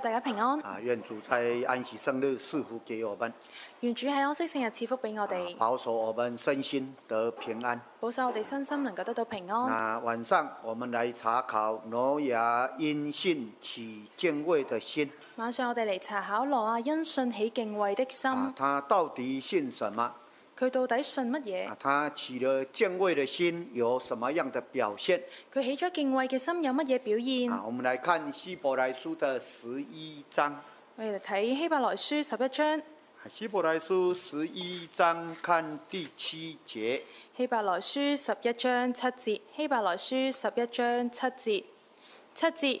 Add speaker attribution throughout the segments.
Speaker 1: 大家平安。啊！
Speaker 2: 愿主在安息生日赐福给我们。
Speaker 1: 愿主喺安息生日赐福俾我哋。
Speaker 2: 保守我们身心得平安。
Speaker 1: 保守我哋身心能够得到平安。
Speaker 2: 啊！晚上我们来查考挪亚因信起敬畏的心。
Speaker 1: 晚上我哋嚟查考罗亚因信起敬畏的心。啊！
Speaker 2: 他到底信什么？
Speaker 1: 佢到底信乜嘢？啊，
Speaker 2: 他起了敬畏的心，有什麼樣的表現？
Speaker 1: 佢起咗敬畏嘅心，有乜嘢表現？啊，我
Speaker 2: 们来看希伯來書的十一章。
Speaker 1: 我哋嚟睇希伯來書十一章。
Speaker 2: 希伯來書十一章，看第七節。
Speaker 1: 希伯來書十一章七節，希伯來書十一章七節，七節。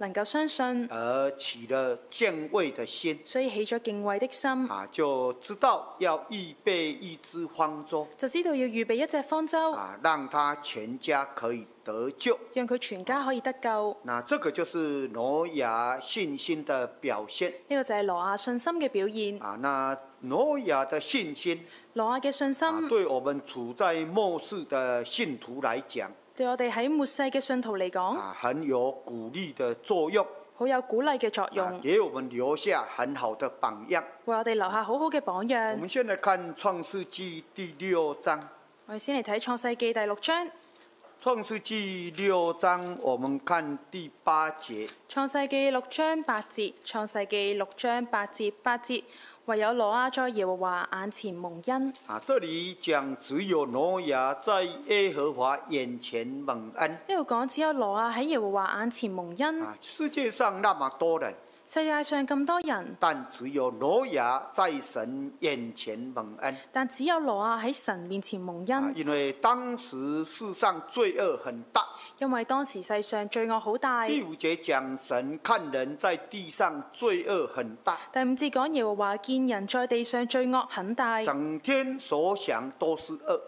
Speaker 2: 能夠相信，而起了敬畏的心，所以起咗敬畏的心，啊，就知道要預備一支方舟，
Speaker 1: 就知道要預備一隻方舟，
Speaker 2: 啊，讓他全家可以得救，讓佢全家可以得救。那这個就是挪亞信心的表現，
Speaker 1: 呢個就係挪亞信心嘅表現。啊，
Speaker 2: 那挪亞的信心，挪亞嘅信心，對我們處在末世的信徒嚟講。
Speaker 1: 对我哋喺末世嘅信徒嚟讲，啊，
Speaker 2: 很有鼓励嘅作用，
Speaker 1: 好有鼓励嘅作用，
Speaker 2: 给我们留下很好的榜样，
Speaker 1: 为我哋留下好好嘅榜样。我们
Speaker 2: 先嚟看《创世纪》第六章，
Speaker 1: 我哋先嚟睇《创世纪》第六章，《
Speaker 2: 创世纪》六章，我们看第八节，《
Speaker 1: 创世纪》六章八节，《创世纪》六章八节八节。唯有挪亞在耶和華眼前蒙恩。
Speaker 2: 啊，这里讲只有挪亞在耶和華眼前蒙恩。呢
Speaker 1: 度讲只有挪亞喺耶和華眼前蒙恩。
Speaker 2: 世界上那么多人。
Speaker 1: 世界上咁多人，
Speaker 2: 但只有挪亚在神眼前蒙恩。但只
Speaker 1: 有挪亚喺神面前蒙
Speaker 2: 恩。因为当时世上罪恶很大。
Speaker 1: 因为当时世上罪恶好大。第五
Speaker 2: 节讲神看人在地上罪恶很大。
Speaker 1: 第五节讲耶和华见人在地上罪恶很大。
Speaker 2: 整天所想都是恶。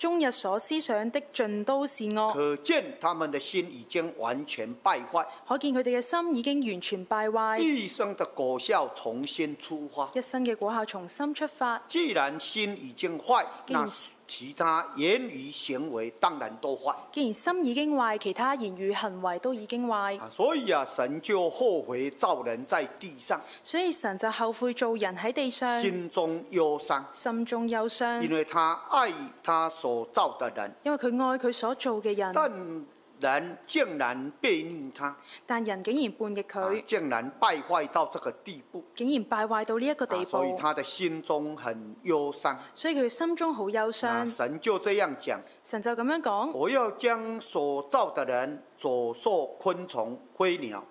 Speaker 1: 中日所思想的尽都是恶。
Speaker 2: 可见他们的心已经完全败坏。
Speaker 1: 可见佢哋嘅心已经完全败坏。一
Speaker 2: 生的果效重新出发。
Speaker 1: 一生嘅果效重新出发。
Speaker 2: 既然心已经坏，那其他言语行为当然都坏。
Speaker 1: 既然心已经坏，其他言语行为都已经坏。
Speaker 2: 所以啊，神就后悔造人在地上。
Speaker 1: 所以神就后悔造人喺地上，心
Speaker 2: 中忧伤。
Speaker 1: 心中忧伤，因
Speaker 2: 为他爱他所造的人。
Speaker 1: 因为佢爱佢所做嘅人。
Speaker 2: 人竟然背逆他，
Speaker 1: 但人竟然叛逆佢，
Speaker 2: 竟然败坏到这个地步，
Speaker 1: 竟然败坏到呢一个地步，所以他的
Speaker 2: 心中很忧伤。所
Speaker 1: 以佢心中好忧伤。
Speaker 2: 神就这样讲，
Speaker 1: 神就咁样讲，
Speaker 2: 我要将所造的人，所受昆虫、飞鸟。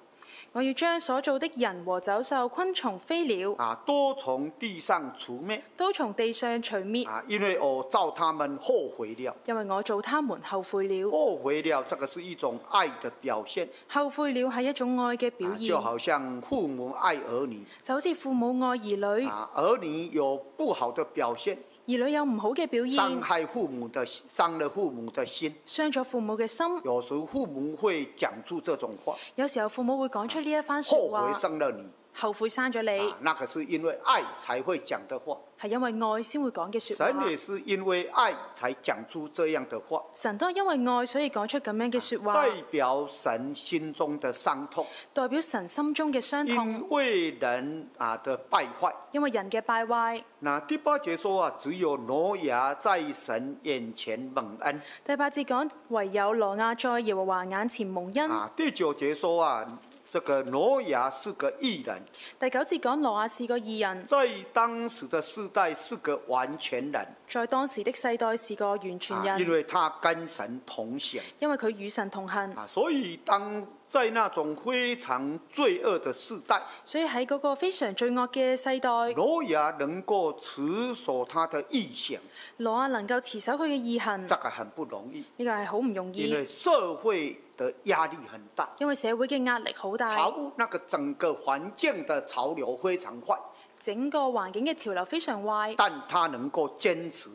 Speaker 1: 我要将所做的人和走兽、昆虫、飞鸟啊，都
Speaker 2: 从地上除灭，都从地上除灭啊，因为我咒他们后悔了。因为我做他们后悔了。后悔了，这个是一种爱的表现，后悔
Speaker 1: 了系一种爱嘅表現。就好
Speaker 2: 像父母爱儿女。
Speaker 1: 就好似父母爱儿女。啊，
Speaker 2: 儿女有不好的表现。
Speaker 1: 儿女有唔好嘅表现，伤害
Speaker 2: 父母的伤了父母的心，伤咗父母嘅心。有时父母会讲出这种话，
Speaker 1: 有时候父母会讲出呢一番说话，悔了你。后悔生咗你。
Speaker 2: 啊，那可是因为爱才会讲的话。
Speaker 1: 系因为爱先会讲嘅说话。神也是
Speaker 2: 因为爱才讲出这样的话。
Speaker 1: 神都系因为爱所以讲出咁样嘅说话。代
Speaker 2: 表神心中的伤痛。代表神心中嘅伤痛。因为人啊的败坏。
Speaker 1: 因为人嘅败坏。
Speaker 2: 那第八节说啊，只有挪亚在神眼前蒙恩。
Speaker 1: 第八节讲唯有挪亚在耶和华眼前蒙恩。啊，
Speaker 2: 第九节说啊。这个挪亚是个异人，
Speaker 1: 第九节讲挪亚是个异人，在
Speaker 2: 当时的世代是个完全人，
Speaker 1: 在当时的世代是个完全人，因为
Speaker 2: 他跟神同行，
Speaker 1: 因为佢与神同行，啊，所以当。在那
Speaker 2: 种非常罪惡的世代，
Speaker 1: 所以喺嗰個非常罪惡嘅世代，
Speaker 2: 羅亞能夠持守他的意向，
Speaker 1: 羅亞能夠持守佢嘅意向，
Speaker 2: 这个很不容易，呢
Speaker 1: 個係好唔容易。因为
Speaker 2: 社會嘅壓力很大，
Speaker 1: 因為社會嘅壓力好大，潮，
Speaker 2: 那個整個環境的潮流非常坏，整個
Speaker 1: 環境嘅潮流非常壞，但
Speaker 2: 他能夠堅持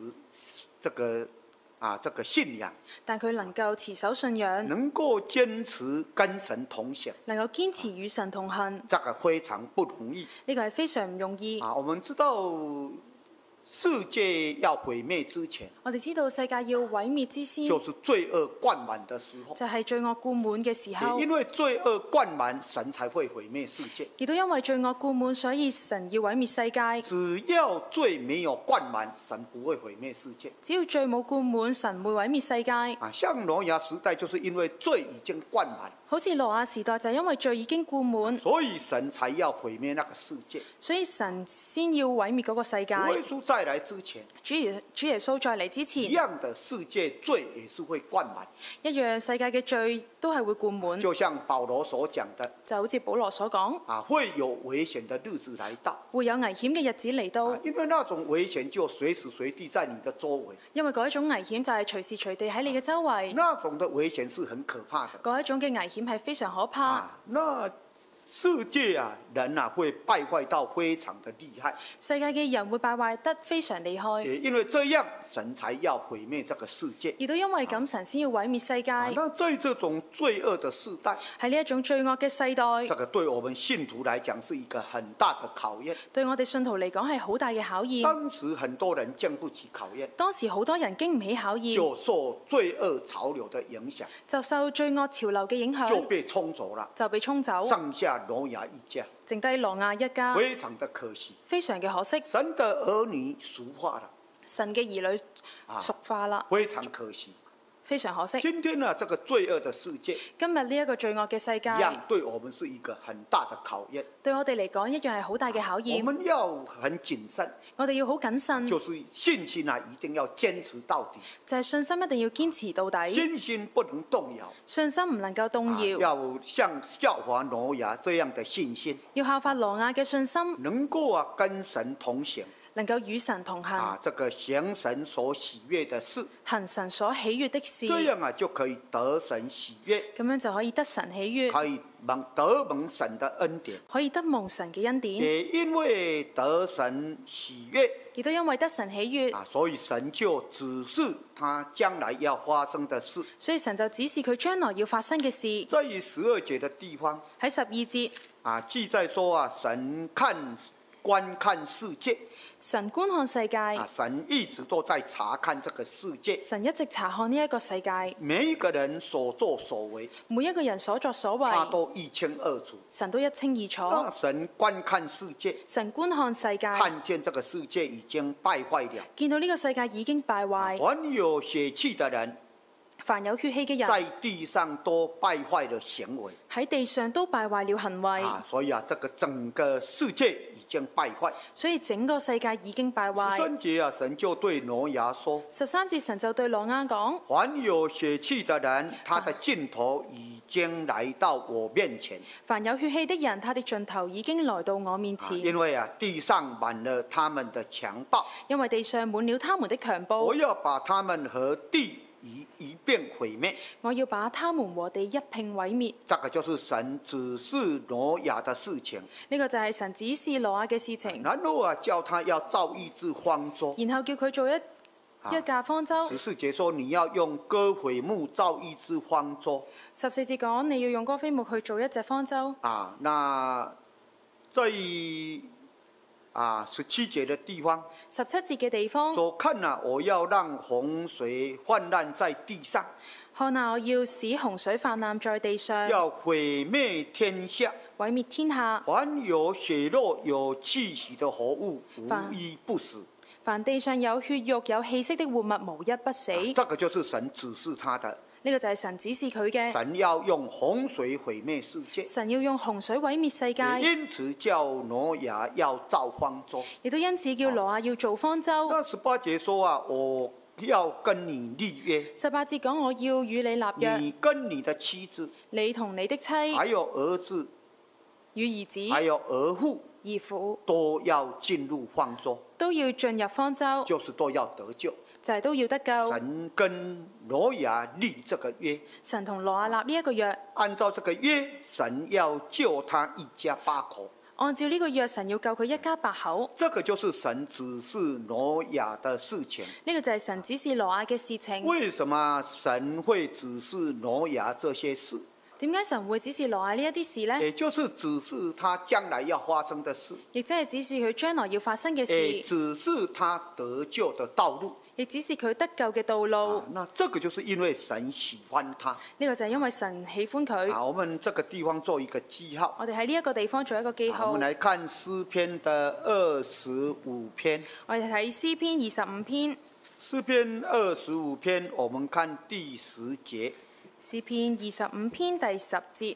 Speaker 2: 这个。啊！这个信仰，
Speaker 1: 但佢能够持守信仰，
Speaker 2: 能够坚持跟神同行，
Speaker 1: 能够坚持与神同行，
Speaker 2: 这个非常不容易。
Speaker 1: 呢个系非常唔容易。啊，
Speaker 2: 我们知道。世界要毁灭之前，
Speaker 1: 我哋知道世界要毁灭之先，就是
Speaker 2: 罪恶灌满的时候，
Speaker 1: 就系罪恶灌满嘅时候。因
Speaker 2: 为罪恶灌满，神才会毁灭世界。
Speaker 1: 亦都因为罪恶灌满，所以神要毁灭世界。
Speaker 2: 只要罪没有灌满，神不会毁灭世界。只
Speaker 1: 要罪冇灌满，神会毁灭世界。
Speaker 2: 啊，像挪亚时代就是因为罪已经灌满，
Speaker 1: 好似挪亚时代就系因为罪已经灌满，
Speaker 2: 所以神才要毁灭那个世界。
Speaker 1: 所以神先要毁灭嗰个世界。
Speaker 2: 在来之前，
Speaker 1: 主主耶稣在来之前，一样
Speaker 2: 的世界罪也是会灌满，
Speaker 1: 一样世界嘅罪都系会灌满。就
Speaker 2: 像保罗所讲的，就好似保罗所讲，啊会有危险的日子来到，
Speaker 1: 会有危险嘅日子嚟到，
Speaker 2: 因为那种危险就随时随地在你的周围，
Speaker 1: 因为嗰一种危险就系随时随地喺你嘅周围，那种
Speaker 2: 的危险是很可怕的，
Speaker 1: 嗰一种嘅危险系非常可怕。
Speaker 2: 那。世界啊，人啊会败坏到非常的厉害。
Speaker 1: 世界嘅人会败坏得非常厉害。因
Speaker 2: 为这样神才要毁灭这个世
Speaker 1: 界。亦都因为咁神先要毁灭世界。
Speaker 2: 那在这种罪恶的世代，
Speaker 1: 喺呢一种罪恶嘅世代，这
Speaker 2: 个对我们信徒来讲是一个很大的考验。
Speaker 1: 对我哋信徒嚟讲系好大嘅考验。当
Speaker 2: 时很多人经不起考验。
Speaker 1: 当时好多人经唔起考验。就
Speaker 2: 受罪恶潮流的影响。
Speaker 1: 就受罪恶潮流嘅影响。就
Speaker 2: 被冲走啦。
Speaker 1: 就被冲走。上下。罗亚一家，剩低罗亚一家，非常的可惜，非常嘅可惜，神的儿女俗化了，神嘅儿女俗化啦，非常
Speaker 2: 可惜。非常可惜。今天呢，这个罪恶的世界。
Speaker 1: 今日呢一个罪恶嘅世界，一样
Speaker 2: 对我们是一个很大的考验。
Speaker 1: 对我哋嚟讲，一样系好大嘅考验。我们
Speaker 2: 要很谨慎。我哋要好谨慎。就是信心啊，一定要坚持到底。就系信心
Speaker 1: 一定要坚持到底。信
Speaker 2: 心不能动摇，
Speaker 1: 信心唔能够动摇，
Speaker 2: 要像效華挪亚这样的信心。要效法挪亚
Speaker 1: 嘅信心。
Speaker 2: 能够啊跟神同行。
Speaker 1: 能够与神同行，啊，
Speaker 2: 这个行神所喜悦的事，行神
Speaker 1: 所喜悦的事，这样
Speaker 2: 啊就可以得神喜悦，
Speaker 1: 咁样就可以得神喜悦，可以
Speaker 2: 蒙得蒙神的恩典，
Speaker 1: 可以得蒙神嘅恩典，也
Speaker 2: 因为得神喜悦，
Speaker 1: 亦都因为得神喜悦，啊，
Speaker 2: 所以神就指示他将来要发生的事，所以
Speaker 1: 神就指示佢将来要发生嘅事，
Speaker 2: 在于十二节的地方，喺十二节，啊，记载说啊，神看。观看世界，神观看世界。啊，神一直都在查看这个世界。神一直
Speaker 1: 查看呢一个世界。
Speaker 2: 每一个人所作所为，每一个人所作所为，他都一清二楚。神都一清二楚。神观看世界，神观看世界，看见这个世界已经败坏了，
Speaker 1: 见到呢个世界已经败坏，
Speaker 2: 很有血气的人。
Speaker 1: 凡有血气嘅人，在
Speaker 2: 地上都败坏了行为；
Speaker 1: 喺地上都败坏了行为。啊，
Speaker 2: 所以啊，这个整个世界已经败坏。
Speaker 1: 所以整个世界已经败坏。十三
Speaker 2: 节啊，神就对挪亚说：
Speaker 1: 十三节神就对挪亚讲，
Speaker 2: 凡有血气的人，他的尽头已经来到我面前。
Speaker 1: 凡有血气的人，他的尽头已经来到我面前。因为
Speaker 2: 啊，地上满了他们的强暴。
Speaker 1: 因为地上满了他们的强暴。我要
Speaker 2: 把他们和地。以便毁灭，
Speaker 1: 我要把他们和地一并毁灭。
Speaker 2: 这个就是神指示挪亚的事情。
Speaker 1: 呢个就系神指示挪亚嘅事情。
Speaker 2: 挪啊，叫他要造一只方舟，
Speaker 1: 然后叫佢做一一架方舟。十四
Speaker 2: 节说你要用歌斐木造一只方舟。
Speaker 1: 十四节讲你要用歌斐木去做一只方舟。
Speaker 2: 啊，那即。啊，十七节的地方。
Speaker 1: 十七节嘅地方，
Speaker 2: 说看啊，我要让洪水泛滥在地上。
Speaker 1: 看啊，我要使洪水泛滥在地上，要
Speaker 2: 毁灭天下，毁
Speaker 1: 灭天下，
Speaker 2: 凡有血肉有气息的活物，无一不死。
Speaker 1: 凡地上有血肉有气息的活物，无一不死。这
Speaker 2: 个就是神指示他的。
Speaker 1: 呢个就系神指示佢嘅。
Speaker 2: 神要用洪水毁灭世界。
Speaker 1: 神要用洪水毁灭世界。因
Speaker 2: 此叫挪亚要造方舟。
Speaker 1: 亦都因此叫挪亚要做方舟。
Speaker 2: 十八节说啊，我要跟你立约。
Speaker 1: 十八节讲我要与你立约。
Speaker 2: 你跟你的妻子，
Speaker 1: 你同你的妻，还
Speaker 2: 有儿子与儿子，还有儿父。儿父。都要进入方舟，都
Speaker 1: 要进入方舟，
Speaker 2: 就是都要得救。
Speaker 1: 就系都要得救。
Speaker 2: 神跟挪亚立这个约，
Speaker 1: 神同挪亚立呢一個約。
Speaker 2: 按照这個約，神要救他一家八口。
Speaker 1: 按照呢個約，神要救佢一家八口。
Speaker 2: 这個就是神指示挪亚的事情。
Speaker 1: 呢個就係神指示挪亚嘅事情。為
Speaker 2: 什麼神會指示挪亚這些事？
Speaker 1: 點解神會指示挪亚呢一啲事呢？也
Speaker 2: 就是指示他將來要發生的事，
Speaker 1: 亦即係指示佢將來要發生嘅事，
Speaker 2: 指示他得救的道路。
Speaker 1: 亦只是佢得救嘅道路。那
Speaker 2: 这个就是因为神喜欢他。
Speaker 1: 呢个就系因为神喜欢佢。好，
Speaker 2: 我们这个地方做一个记号。
Speaker 1: 我哋喺呢一个地方做一个记号。我们
Speaker 2: 来看诗篇的二十五篇。
Speaker 1: 我哋睇诗篇二十五篇。
Speaker 2: 诗篇二十五篇，我们看第十节。
Speaker 1: 诗篇二十五篇第十节。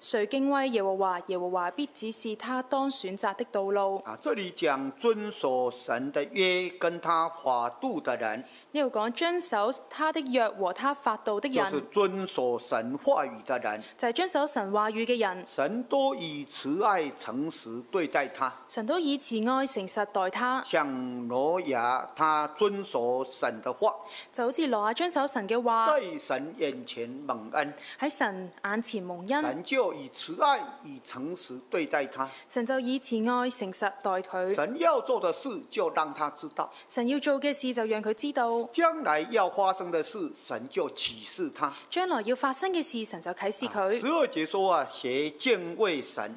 Speaker 1: 谁敬畏耶和华，耶和华必指示他当选择的道路。
Speaker 2: 啊，这里讲遵守神的约、跟他法度的人。
Speaker 1: 呢度讲遵守他的约和他法度的人。就是
Speaker 2: 遵守神话语的人。
Speaker 1: 就系遵守神话语嘅人。
Speaker 2: 神都以慈爱诚实对待他。神都以慈爱诚实待他。像挪亚，他遵守神的话。就好似挪亚遵守神嘅话。在神眼前蒙恩。喺神眼
Speaker 1: 前蒙恩。神
Speaker 2: 就。以慈爱、以诚实对待他，
Speaker 1: 神就以慈爱、诚实待佢。神
Speaker 2: 要做的事就让他知道，神要
Speaker 1: 做嘅事就让佢知道。将
Speaker 2: 来要发生的事，神就启示他；
Speaker 1: 将来要发生嘅事，神就启示佢。十
Speaker 2: 二节说啊，邪敬畏神？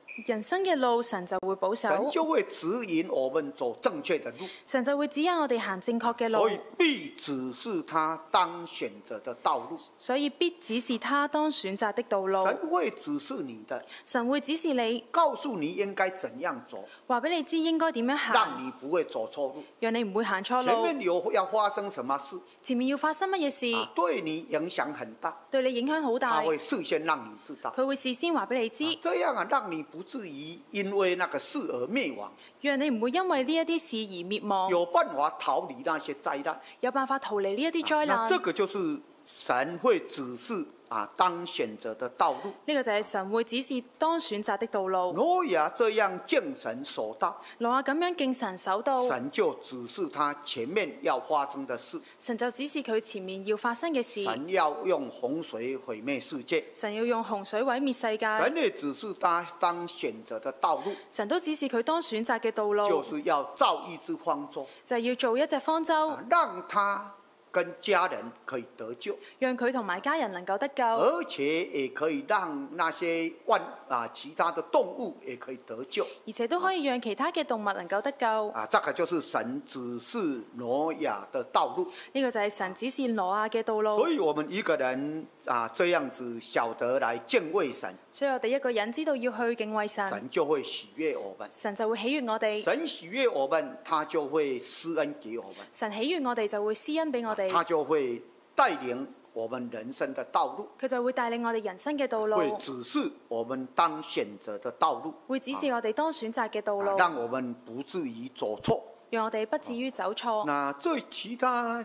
Speaker 1: 人生嘅路，神就会保守。神就
Speaker 2: 会指引我们走正确的路。
Speaker 1: 神就会指引我哋行正确嘅路。所以
Speaker 2: 必只是他当选择的道路。
Speaker 1: 所以必只是他当选择的道路。神会指示你的。神会指示你，告诉你应该怎样走。话俾你知应该点样行。让
Speaker 2: 你不会走错路。让
Speaker 1: 你唔会行错路。前面
Speaker 2: 有要发生什么事？前面要发生乜嘢事？对你影响很大。对你影响好大。他会事先让你知道。佢会事先话俾你知。这样啊，让你不。至于因为那个事而灭亡。
Speaker 1: 让你唔会因为呢一啲事而灭亡。有
Speaker 2: 办法逃离那些灾难。
Speaker 1: 有办法逃离呢一啲灾难。这个就
Speaker 2: 是神会指示。啊，当选择的道路，
Speaker 1: 呢个就系神会指示当选择的道路。
Speaker 2: 我也这样敬神守道。
Speaker 1: 我亚咁样敬神守道。
Speaker 2: 神就指示他前面要发生的事。
Speaker 1: 神就指示佢前面要发生嘅事。神
Speaker 2: 要用洪水毁灭世界。
Speaker 1: 神要用洪水毁灭世界。神
Speaker 2: 亦指示他当选择的道路。
Speaker 1: 神都指示佢当选择嘅道路。就是
Speaker 2: 要造一只方舟。
Speaker 1: 就要做一只方舟。让他。
Speaker 2: 跟家人可以得救，
Speaker 1: 让佢同埋家人能够得救，而
Speaker 2: 且也可以让那些万啊其他的动物也可以得救，
Speaker 1: 而且都可以让其他嘅动物能够得救。
Speaker 2: 啊，这个就是神指示挪亚的道路，
Speaker 1: 呢个就系神指示挪亚嘅道路。所以我
Speaker 2: 们一个人啊，这样子晓得来敬畏神，
Speaker 1: 所以我哋一个人知道要去敬畏神，神
Speaker 2: 就会喜悦我们，
Speaker 1: 神就会喜悦我哋，
Speaker 2: 神喜悦我们，他就会施恩给我们，
Speaker 1: 神喜悦我哋就会施恩俾我哋。他
Speaker 2: 就会带领我们人生的道路，
Speaker 1: 佢就会带领我哋人生嘅道路，会指
Speaker 2: 示我们当选择的道路，会指示
Speaker 1: 我哋当选择嘅道路，让
Speaker 2: 我们不至于做错，
Speaker 1: 让我哋不至于走错。
Speaker 2: 那最其他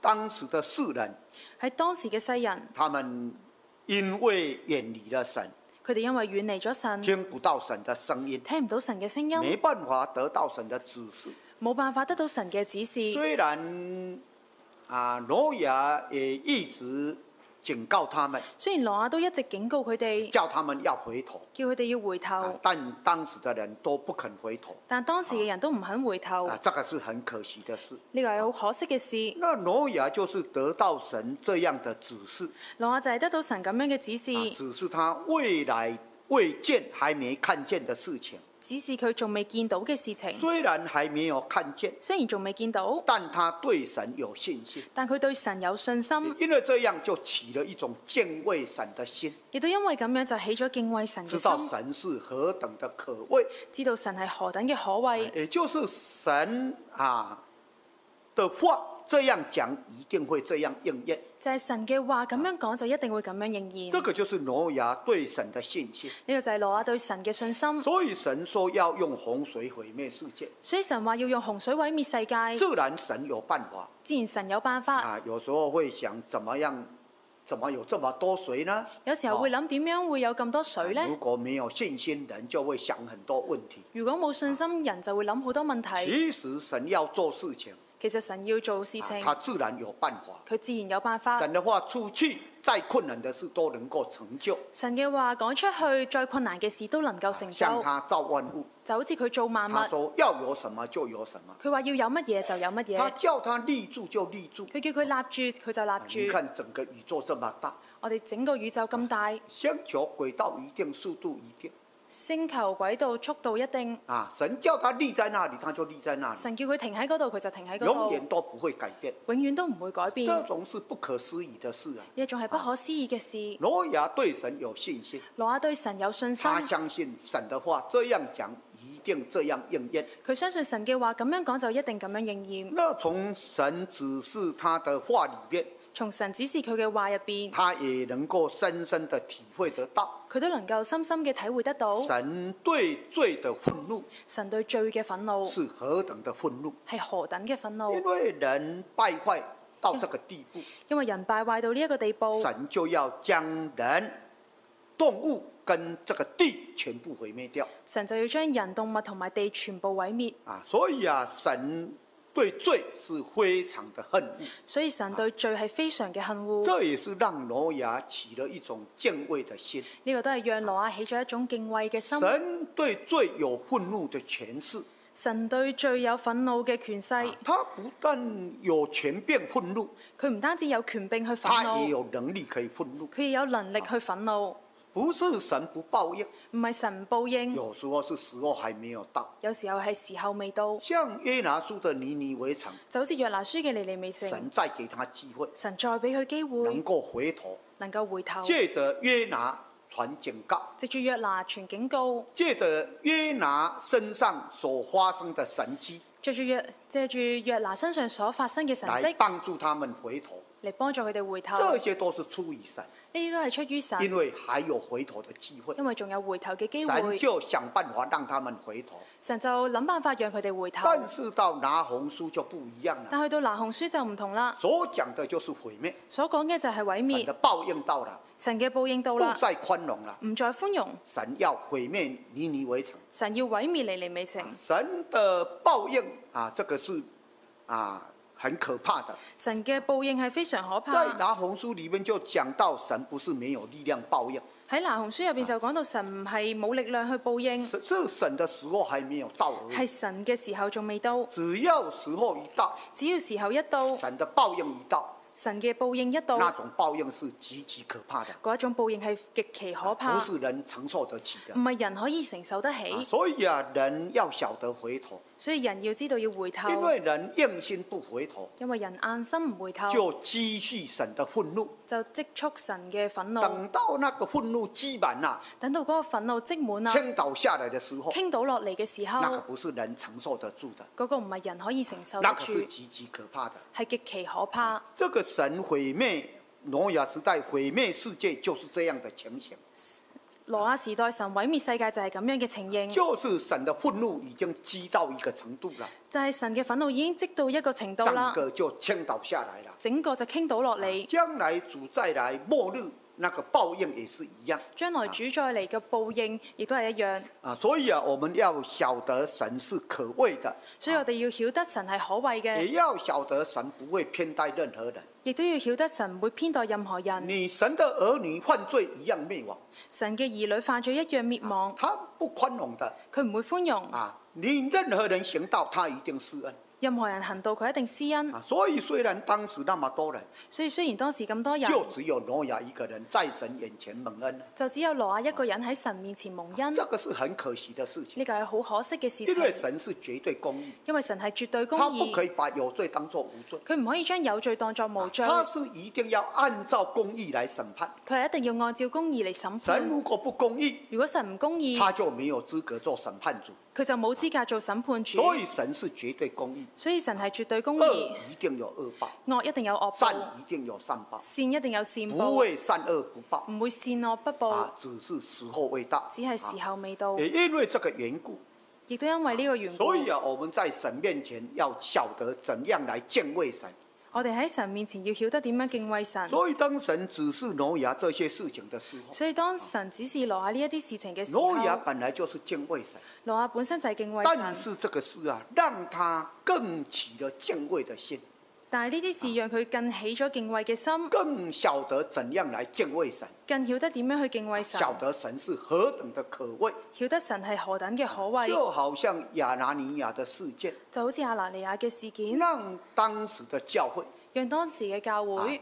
Speaker 2: 当时的世人，
Speaker 1: 喺当时嘅世人，
Speaker 2: 他们因为远离了神，
Speaker 1: 佢哋因为远离咗神，听
Speaker 2: 不到神嘅声音，听唔到神嘅声音，没办法得到神的指示，
Speaker 1: 冇办法得到神嘅指示。虽
Speaker 2: 然。啊！挪亚也一直警告他们。
Speaker 1: 虽然挪亚都一直警告佢哋，
Speaker 2: 叫他们要回头，
Speaker 1: 叫佢哋要回头，
Speaker 2: 但当时的人都不肯回头。
Speaker 1: 但当时嘅人都唔肯回头，啊，
Speaker 2: 这个是很可惜的事。呢个系好可惜嘅事。那挪亚就是得到神这样的指示。
Speaker 1: 挪亚就系得到神咁样嘅指示，
Speaker 2: 指示他未来未见，还没看见的事情。
Speaker 1: 只是佢仲未见到嘅事情，
Speaker 2: 雖然还没有看見，雖然仲未見到，但他對神有信心，但佢對神有信心，因為這樣就起了一種敬畏神的心，
Speaker 1: 亦都因為咁樣就起咗敬畏神。知道神
Speaker 2: 是何等的可畏，
Speaker 1: 知道神係何等嘅可畏，
Speaker 2: 也就是神啊的话。这样讲一定会这样应验，
Speaker 1: 就系神嘅话咁样讲就一定会咁样应验。这个就
Speaker 2: 是挪亚对神的信心。
Speaker 1: 呢个就系挪亚对神嘅信心。
Speaker 2: 所以神说要用洪水毁灭世界。
Speaker 1: 所以神话要用洪水毁灭世界。自
Speaker 2: 然神有办法。
Speaker 1: 自然神有办法。
Speaker 2: 啊，有时候会想，怎么样，怎么有这么多水呢？有时候会
Speaker 1: 谂，点样会有咁多水呢？如
Speaker 2: 果没有信心，人就会想很多问题。
Speaker 1: 如果冇信心，人就会谂好多问题。其
Speaker 2: 实神要做事情。
Speaker 1: 其實神要做事情，佢自
Speaker 2: 然有辦法。神的話出去，再困難的事都能夠成就。
Speaker 1: 神嘅話講出去，再困難嘅事都能夠成就。將他造萬物，就好似佢做萬物。
Speaker 2: 佢
Speaker 1: 話要有乜嘢就有乜嘢。他叫他立住就立住，佢叫佢立住佢就立住。你看
Speaker 2: 整個宇宙這麼大，我哋整個宇宙咁大，星球軌道一定速度一定。
Speaker 1: 星球軌道速度一定。
Speaker 2: 啊，神叫他立在那里，他就立在那里。
Speaker 1: 神叫佢停喺嗰度，佢就停喺嗰度。永遠都
Speaker 2: 唔會改變。永
Speaker 1: 遠都唔會改變。這
Speaker 2: 種是不可思議的事啊！一种係不可
Speaker 1: 思議嘅事。
Speaker 2: 羅亞對神有信心。羅亞對神有信心。他相信神的話，這樣講一定這樣應驗。
Speaker 1: 佢相信神嘅話，咁樣講就一定咁樣應驗。
Speaker 2: 那从神指示他的话里边，
Speaker 1: 從神指示佢嘅話入邊，
Speaker 2: 他也能夠深深的體會得到。
Speaker 1: 佢都能夠深深嘅體會得到
Speaker 2: 神對罪的憤怒，
Speaker 1: 神對罪嘅憤怒是
Speaker 2: 何等的憤怒，係何等嘅憤怒，因為人敗壞到这个地步，
Speaker 1: 因为人败坏到呢一個地步，神
Speaker 2: 就要將人、動物跟這個地全部毀滅掉，
Speaker 1: 神就要將人、動物同埋地全部毀滅
Speaker 2: 啊！所以啊，神。对罪是非常的恨意，
Speaker 1: 所以神对罪系非常嘅恨恶。这也
Speaker 2: 是让罗亚起了一种敬畏的心。
Speaker 1: 呢个都系让罗亚起咗一种敬畏嘅心。神对罪有愤怒嘅权势，神对罪有愤怒嘅权势。他不但有权变愤怒，佢唔单止有权柄去愤怒，他也有能力可以愤怒，佢亦有能力去愤怒。不是神不报应，唔系神唔报应，有时候是时候还没有到，有时候系时候未到，像约拿书的尼尼
Speaker 2: 微城，就
Speaker 1: 好似约拿书嘅尼尼微城，神
Speaker 2: 再给他机会，神再俾佢机会，能够回头，
Speaker 1: 能够回头，借
Speaker 2: 着约拿传警告，
Speaker 1: 借住约拿传警告，
Speaker 2: 借着约拿身上所发生的神迹，
Speaker 1: 借住约借住约拿身上所发生嘅神迹，
Speaker 2: 帮助他们回头。
Speaker 1: 嚟帮助佢哋回头。这些
Speaker 2: 都是出于神。
Speaker 1: 呢啲都系出于神。因为
Speaker 2: 还有回头的机会。因
Speaker 1: 为仲有回头嘅机会。神就
Speaker 2: 想办法让他们回头。
Speaker 1: 神就谂办法让佢哋回头。但
Speaker 2: 是到拿红书就不一样啦。但
Speaker 1: 去到拿红书就唔同啦。
Speaker 2: 所讲的就是毁灭。
Speaker 1: 所讲嘅就系毁灭。神的
Speaker 2: 报应到啦。
Speaker 1: 神嘅报应到啦。不再宽容啦。唔再宽容。
Speaker 2: 神要毁灭離離未城。
Speaker 1: 神要毁灭離離未成。
Speaker 2: 神的报应啊，这个是啊。很可怕的，
Speaker 1: 神嘅报应系非常可怕。在
Speaker 2: 拿红书里面就讲到，神不是没有力量报应。
Speaker 1: 喺拿红书入边就讲到，神唔系冇力量去报应。是
Speaker 2: 神嘅时候还没有到，系
Speaker 1: 神嘅时候仲未到。
Speaker 2: 只要时候一到，只要时候一到，神的报应一到，
Speaker 1: 神嘅报应一到，那种
Speaker 2: 报应是极其可怕的。
Speaker 1: 嗰一种报应系极其可怕，不是
Speaker 2: 人承受得起的，唔
Speaker 1: 系人可以承受得起。
Speaker 2: 所以啊，人要晓得回头。
Speaker 1: 所以人要知道要回头，因为
Speaker 2: 人硬心不回头，
Speaker 1: 因为人硬心唔回头，就
Speaker 2: 积蓄神的愤怒，
Speaker 1: 就积蓄神嘅愤怒，等到那个愤怒积满啦，等到嗰个愤怒积满啦，倾倒下来嘅时候，倾倒落嚟嘅时候，那可不是人承受得住的，嗰个唔系人可以承受，那可是
Speaker 2: 极其可怕的，
Speaker 1: 系极其可怕。
Speaker 2: 这个神毁灭挪亚时代、毁灭世界，就是这样的情形。
Speaker 1: 羅亞時代，神毀滅世界就係咁樣嘅情形。就
Speaker 2: 是神嘅憤怒已經积到一個程度啦。
Speaker 1: 就係神嘅憤怒已經积到一個程度啦。整
Speaker 2: 個就傾倒下來啦。
Speaker 1: 整個就傾倒落嚟。
Speaker 2: 將來主再來末日。那个报应也是一样，将来主
Speaker 1: 再嚟嘅报应亦都系一样。
Speaker 2: 啊，所以啊，我们要晓得神是可畏的，
Speaker 1: 所以我哋要晓得神系可畏嘅，也要
Speaker 2: 晓得神不会偏待任何人，
Speaker 1: 亦都要晓得神会偏待任何人。
Speaker 2: 你神的儿女犯罪一样灭亡，
Speaker 1: 神嘅儿女犯罪一样灭亡，他不
Speaker 2: 宽容的，佢唔会宽容。啊，你任何人行道，他一定施恩。
Speaker 1: 任何人行道，佢一定施恩。
Speaker 2: 所以虽然当时那么多人，
Speaker 1: 所以虽然当时咁多人，就只
Speaker 2: 有罗亚一个人在神眼前蒙恩。
Speaker 1: 就只有罗亚一个人喺神面前蒙恩。这个
Speaker 2: 是很可惜的事情。呢个系好可惜嘅事情。因为神是绝对公义。因为神系绝对公义。他不可以把有罪当作无罪。佢唔可以将有罪当作无罪。他是一定要按照公义来审判。
Speaker 1: 佢系一定要按照公义嚟审判。神如果
Speaker 2: 不公义，如果神唔公义，他就没有资格做审判主。
Speaker 1: 佢就冇资格做审判主，所以
Speaker 2: 神是绝对公义。
Speaker 1: 所以神系绝对公義。恶
Speaker 2: 一定有恶报。
Speaker 1: 善一
Speaker 2: 定有善报。
Speaker 1: 善一定有善报。不會
Speaker 2: 善恶不报。唔会善恶不报。啊，只是时候未到，只系时候未到。也因为这个缘故，
Speaker 1: 亦都因为呢个缘故。所以
Speaker 2: 啊，我们在神面前要晓得怎样来敬畏神。
Speaker 1: 我哋喺神面前要晓得点样敬畏神。
Speaker 2: 所以当神指示挪亚这些事情的时候，
Speaker 1: 所以当神指示挪亚呢一啲事情嘅时候，挪亚
Speaker 2: 本来就是
Speaker 1: 敬畏神。挪亚本身就系敬畏神，但是这个事啊，让他更起了敬畏的心。但系呢啲事让佢更起咗敬畏嘅心，更晓得怎样来敬畏神，更晓得点样去敬畏神，晓得神是何等的可畏，晓得神系何等嘅可畏，就
Speaker 2: 好像亚拿尼亚的事件，
Speaker 1: 就好似亚拿尼亚嘅事件，让
Speaker 2: 当时的教会，
Speaker 1: 让当时嘅教会，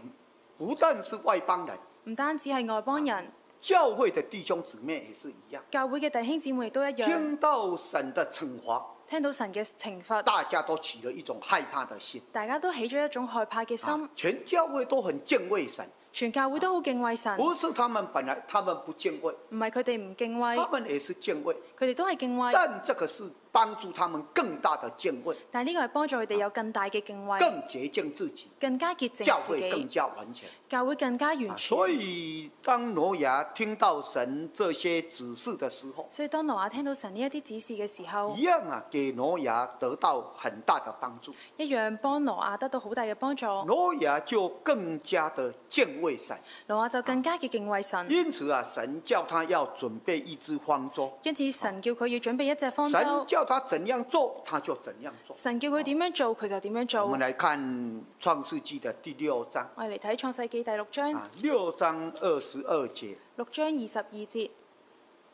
Speaker 2: 不但是外邦人，
Speaker 1: 唔单止系外邦人，
Speaker 2: 教会的弟兄姊妹也是一样，
Speaker 1: 教会嘅弟兄姊妹都一样，听
Speaker 2: 到神的惩罚。聽到神嘅惩罚，大家都起咗一種害怕嘅心。
Speaker 1: 大家都起咗一種害怕嘅心。
Speaker 2: 全教會都很敬畏神，
Speaker 1: 全教會都好敬畏神。不是
Speaker 2: 他们本来他们不敬畏。
Speaker 1: 唔係佢哋唔敬畏，他们
Speaker 2: 也是敬畏，
Speaker 1: 佢哋都係敬畏。但
Speaker 2: 这个是。帮助他们更大的敬畏，
Speaker 1: 但系呢个系帮助佢哋有更大嘅敬畏，更
Speaker 2: 洁净自己，
Speaker 1: 更加洁净自己，教会更
Speaker 2: 加完全，
Speaker 1: 教会更加完全。所
Speaker 2: 以当挪亚听到神这些指示的时候，所
Speaker 1: 以当挪亚听到神呢一啲指示嘅时候，一样
Speaker 2: 啊，给挪亚得到很大的帮助，
Speaker 1: 一样帮挪亚得到好大嘅帮助，
Speaker 2: 挪亚就更加的敬畏神，挪
Speaker 1: 亚就更加嘅敬畏神。因
Speaker 2: 此啊，神叫他要准备一只方舟，
Speaker 1: 因此神叫佢要准备一只方舟，神
Speaker 2: 叫。他怎样做，他就怎样做。
Speaker 1: 神叫佢点样做，佢就点样做。我们来
Speaker 2: 看创世纪的第六章。
Speaker 1: 我哋嚟睇创世纪第六章。
Speaker 2: 六章二十二节。
Speaker 1: 六章二十二节，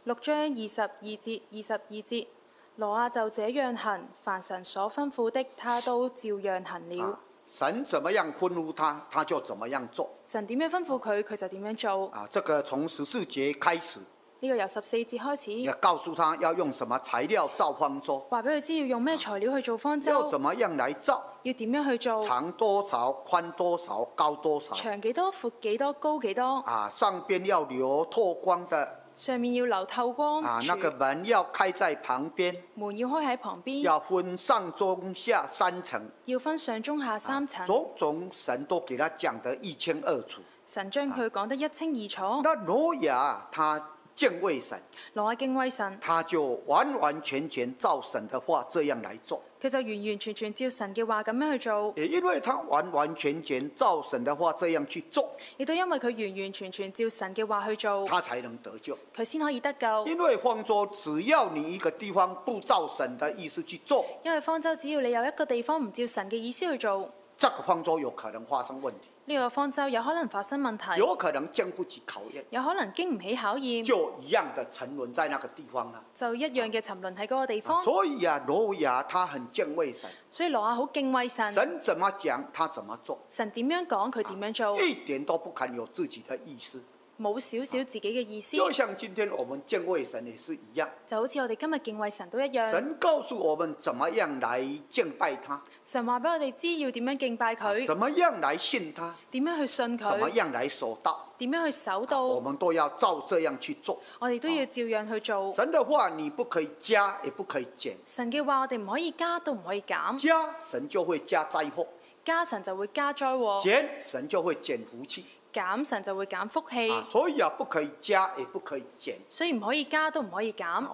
Speaker 1: 六章二十二节，二十二节，罗亚就这样行，凡神所吩咐的，他都照样行了。
Speaker 2: 神怎么样吩咐他，他就怎么样做。
Speaker 1: 神点样吩咐佢，佢就点样做。
Speaker 2: 啊，这个从十四节开始。
Speaker 1: 呢個由十四節開始。要
Speaker 2: 告訴他要用什麼材料造方舟。
Speaker 1: 話俾佢知要用咩材料去做方舟。要怎
Speaker 2: 么樣嚟造？要點樣去做？長多少？寬多少？高多少？長
Speaker 1: 幾多？闊幾多？高幾多？
Speaker 2: 啊，上邊要留透光的。
Speaker 1: 上面要留透光。啊，那個
Speaker 2: 門要開在旁邊。
Speaker 1: 門要開喺旁邊。要
Speaker 2: 分上中下三層。
Speaker 1: 要分上中下三層。种
Speaker 2: 种神都给他讲得一清二楚。神將佢講得一清二楚。那挪亞他。敬畏神，罗亚敬畏神，他就完完全全照神的话这样来做，
Speaker 1: 佢就完完全全照神嘅话咁样去做，
Speaker 2: 也因为他完完全全照神的话这样去做，
Speaker 1: 亦都因为佢完完全全照神嘅话去做，他
Speaker 2: 才能得救，
Speaker 1: 佢先可以得救，因
Speaker 2: 为方舟只要你一个地方不照神的意思去做，
Speaker 1: 因为方舟只要你有一个地方唔照神嘅意思去做，
Speaker 2: 这个方舟有可能发生问题。
Speaker 1: 呢個方舟有可能發生問題，有
Speaker 2: 可能經不起考驗，
Speaker 1: 有可能經唔起考驗，就
Speaker 2: 一樣的沉淪在那個地方啦。
Speaker 1: 就一樣嘅沉淪喺嗰個地方。所
Speaker 2: 以啊，挪亞他很敬畏神。
Speaker 1: 所以挪亞好敬畏神。神怎
Speaker 2: 麼講，他怎麼做。神點樣講，佢點樣做。一點都不肯有自己的意思。冇少少自己嘅意思，就像今天我们敬畏神也是一样，
Speaker 1: 就好似我哋今日敬畏神都一样。神
Speaker 2: 告诉我们怎么样来敬拜他，
Speaker 1: 神话俾我哋知要点样敬拜佢，怎
Speaker 2: 么样来信他，
Speaker 1: 点样去信佢，怎么样
Speaker 2: 来守到，点样去
Speaker 1: 守到，我
Speaker 2: 们都要照这样去做，我哋都要照样去做。神的话你不可以加也不可以减，
Speaker 1: 神嘅话我哋唔可以加都唔可以减，加
Speaker 2: 神就会加灾祸，
Speaker 1: 加神就会加灾祸，减
Speaker 2: 神就会减福气。
Speaker 1: 減神就會減福氣，
Speaker 2: 所以又不可以加，也不可以減。
Speaker 1: 所以唔可以加都唔可以減。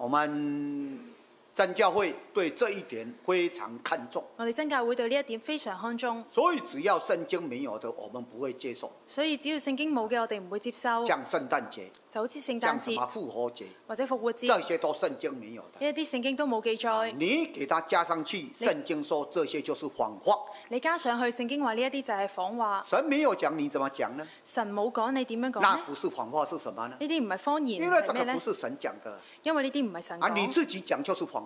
Speaker 2: 真教会对这一点非常看重。
Speaker 1: 我哋真教会对呢一点非常看重。
Speaker 2: 所以只要圣经没有的，我们不会接受。
Speaker 1: 所以只要圣经冇嘅，我哋唔会接受。像
Speaker 2: 圣诞节，
Speaker 1: 就好似圣诞节、复活节或者复活节，这些
Speaker 2: 都圣经没有呢
Speaker 1: 一啲圣经都冇记载。
Speaker 2: 你给它加上去，圣经说这些就是谎话。
Speaker 1: 你加上去，圣经话呢一啲就系谎话。
Speaker 2: 神没有讲，你怎么讲呢？
Speaker 1: 神冇讲，你点样讲？那不
Speaker 2: 是谎话，是什么呢？呢
Speaker 1: 啲唔系方言，因为呢个不是神讲嘅。因为呢啲唔系神啊，你自
Speaker 2: 己讲就是谎。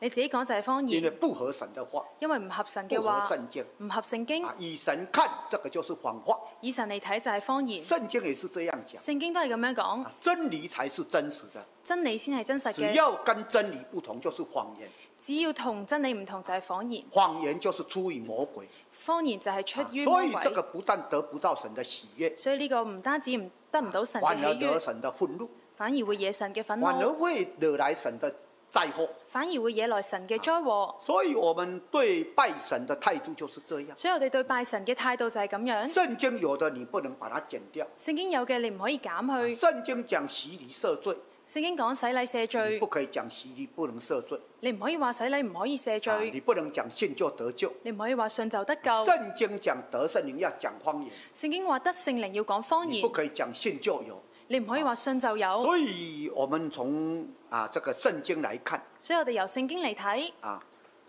Speaker 1: 你自己讲就系方言，因为
Speaker 2: 不合神的话，
Speaker 1: 因为唔合神嘅话，经。唔合圣经，
Speaker 2: 以神看，这个就是谎话。
Speaker 1: 以神嚟睇就系方言，
Speaker 2: 圣经也是这样讲，圣
Speaker 1: 经都系咁样讲，
Speaker 2: 真理才是真实的，
Speaker 1: 真理先系真实嘅，只要
Speaker 2: 跟真理不同就是谎言，
Speaker 1: 只要同真理唔同就系谎言，
Speaker 2: 谎言就是出于魔鬼，
Speaker 1: 谎言就系出于魔鬼，所以这个
Speaker 2: 不但得不到神的喜悦，所
Speaker 1: 以呢个唔单止唔得唔到神嘅喜悦，反而惹神的愤怒，反而会惹神嘅愤怒，反而
Speaker 2: 会惹来神的。灾祸
Speaker 1: 反而会惹来神嘅灾祸，
Speaker 2: 所以我们对拜神的态度就是这样。所
Speaker 1: 以我哋对拜神嘅态度就系咁样。圣
Speaker 2: 经有的你不能把它剪掉，
Speaker 1: 圣经有嘅你唔可以减去。
Speaker 2: 圣经讲洗礼赦罪，
Speaker 1: 圣经讲洗礼赦罪，不可
Speaker 2: 以讲洗礼不能赦罪，
Speaker 1: 你唔可以话洗礼唔可以
Speaker 2: 赦罪。你不能讲信就得救，
Speaker 1: 你唔可以话信就得救。圣
Speaker 2: 经讲得圣灵要讲方言，
Speaker 1: 圣经话得圣灵要讲方言，不可
Speaker 2: 以讲信就有，你唔可以话信就有。所以我们从啊，这个圣经来看，
Speaker 1: 所以我哋由圣经嚟睇，
Speaker 2: 啊，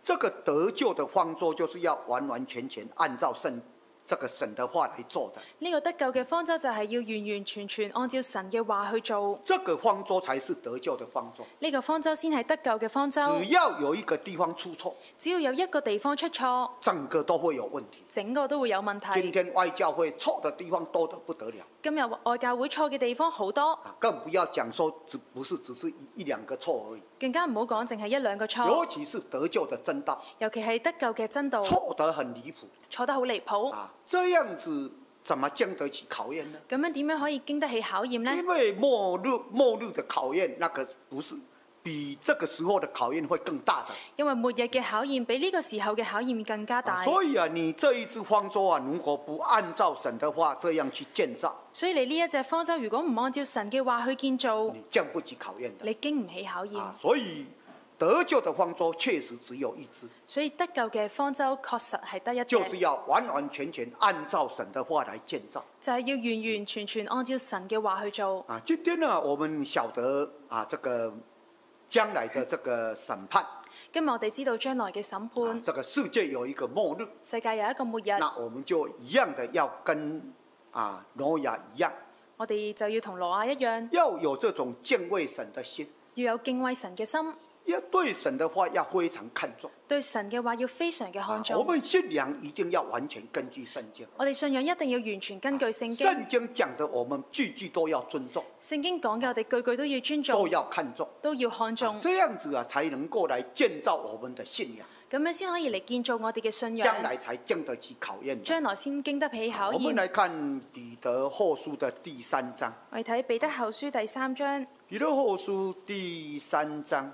Speaker 2: 这个得救的方舟就是要完完全全按照圣。这个神的话来做的，
Speaker 1: 呢个得救嘅方舟就系要完完全全按照神嘅话去做。
Speaker 2: 这个方舟才是得救嘅方舟，
Speaker 1: 呢个方舟先系得救嘅方舟。只要
Speaker 2: 有一个地方出错，
Speaker 1: 只要有一个地方出错，
Speaker 2: 整个都会有问题，
Speaker 1: 整个都会有问题。今天
Speaker 2: 外教会错嘅地方多得不得了，
Speaker 1: 今日外教会错嘅地方好多，
Speaker 2: 更不要讲说只不是只是一一两个错而已。
Speaker 1: 更加唔好講，淨係一兩個錯。尤
Speaker 2: 其是得救的真道，
Speaker 1: 尤其係得救嘅真道，錯
Speaker 2: 得很離譜，
Speaker 1: 錯得好離譜。啊，
Speaker 2: 這樣子怎麼經得起考驗呢？
Speaker 1: 咁樣點樣可以經得起考驗呢？因為
Speaker 2: 末日末日的考驗，那個不是。比这个时候的考验会更大，的
Speaker 1: 因为末日嘅考验比呢个时候嘅考验更加大。所以
Speaker 2: 啊，你这一支方舟啊，如果不按照神的话这样去建造，
Speaker 1: 所以你呢一只方舟如果唔按照神嘅话去建造，你
Speaker 2: 经不起考验，
Speaker 1: 你经唔起考验。
Speaker 2: 所以得救的方舟确实只有一只，
Speaker 1: 所以得救嘅方舟确实系得一，就是要
Speaker 2: 完完全全按照神的话来建造，
Speaker 1: 就系要完完全全按照神嘅话去做。
Speaker 2: 啊，今天呢，我们晓得啊，这个。将来的这个审判，
Speaker 1: 今日我哋知道将来嘅审判，
Speaker 2: 这个世界有一个末日，
Speaker 1: 世界有一个末日，那
Speaker 2: 我们就一样的要跟啊挪亚一样，
Speaker 1: 我哋就要同挪亚一样，要
Speaker 2: 有这种敬畏神的心，
Speaker 1: 要有敬畏神嘅心。
Speaker 2: 要对神的话要非常看重，
Speaker 1: 对神嘅话要非常嘅看重。我
Speaker 2: 们信仰一定要完全根据圣经。
Speaker 1: 我哋信仰一定要完全根据圣经。圣
Speaker 2: 经讲的，我们句句都要尊重。圣
Speaker 1: 经讲嘅，我哋句句都要尊重，都要看重，都要看重。这样
Speaker 2: 子啊，才能够来建造我们的信仰，
Speaker 1: 咁样先可以嚟建造我哋嘅信仰，将来
Speaker 2: 才经得起考验，将
Speaker 1: 来先经得起考验。我们来
Speaker 2: 看彼得后书的第三章。
Speaker 1: 我哋睇彼得后书第三章。
Speaker 2: 彼得后书第三章。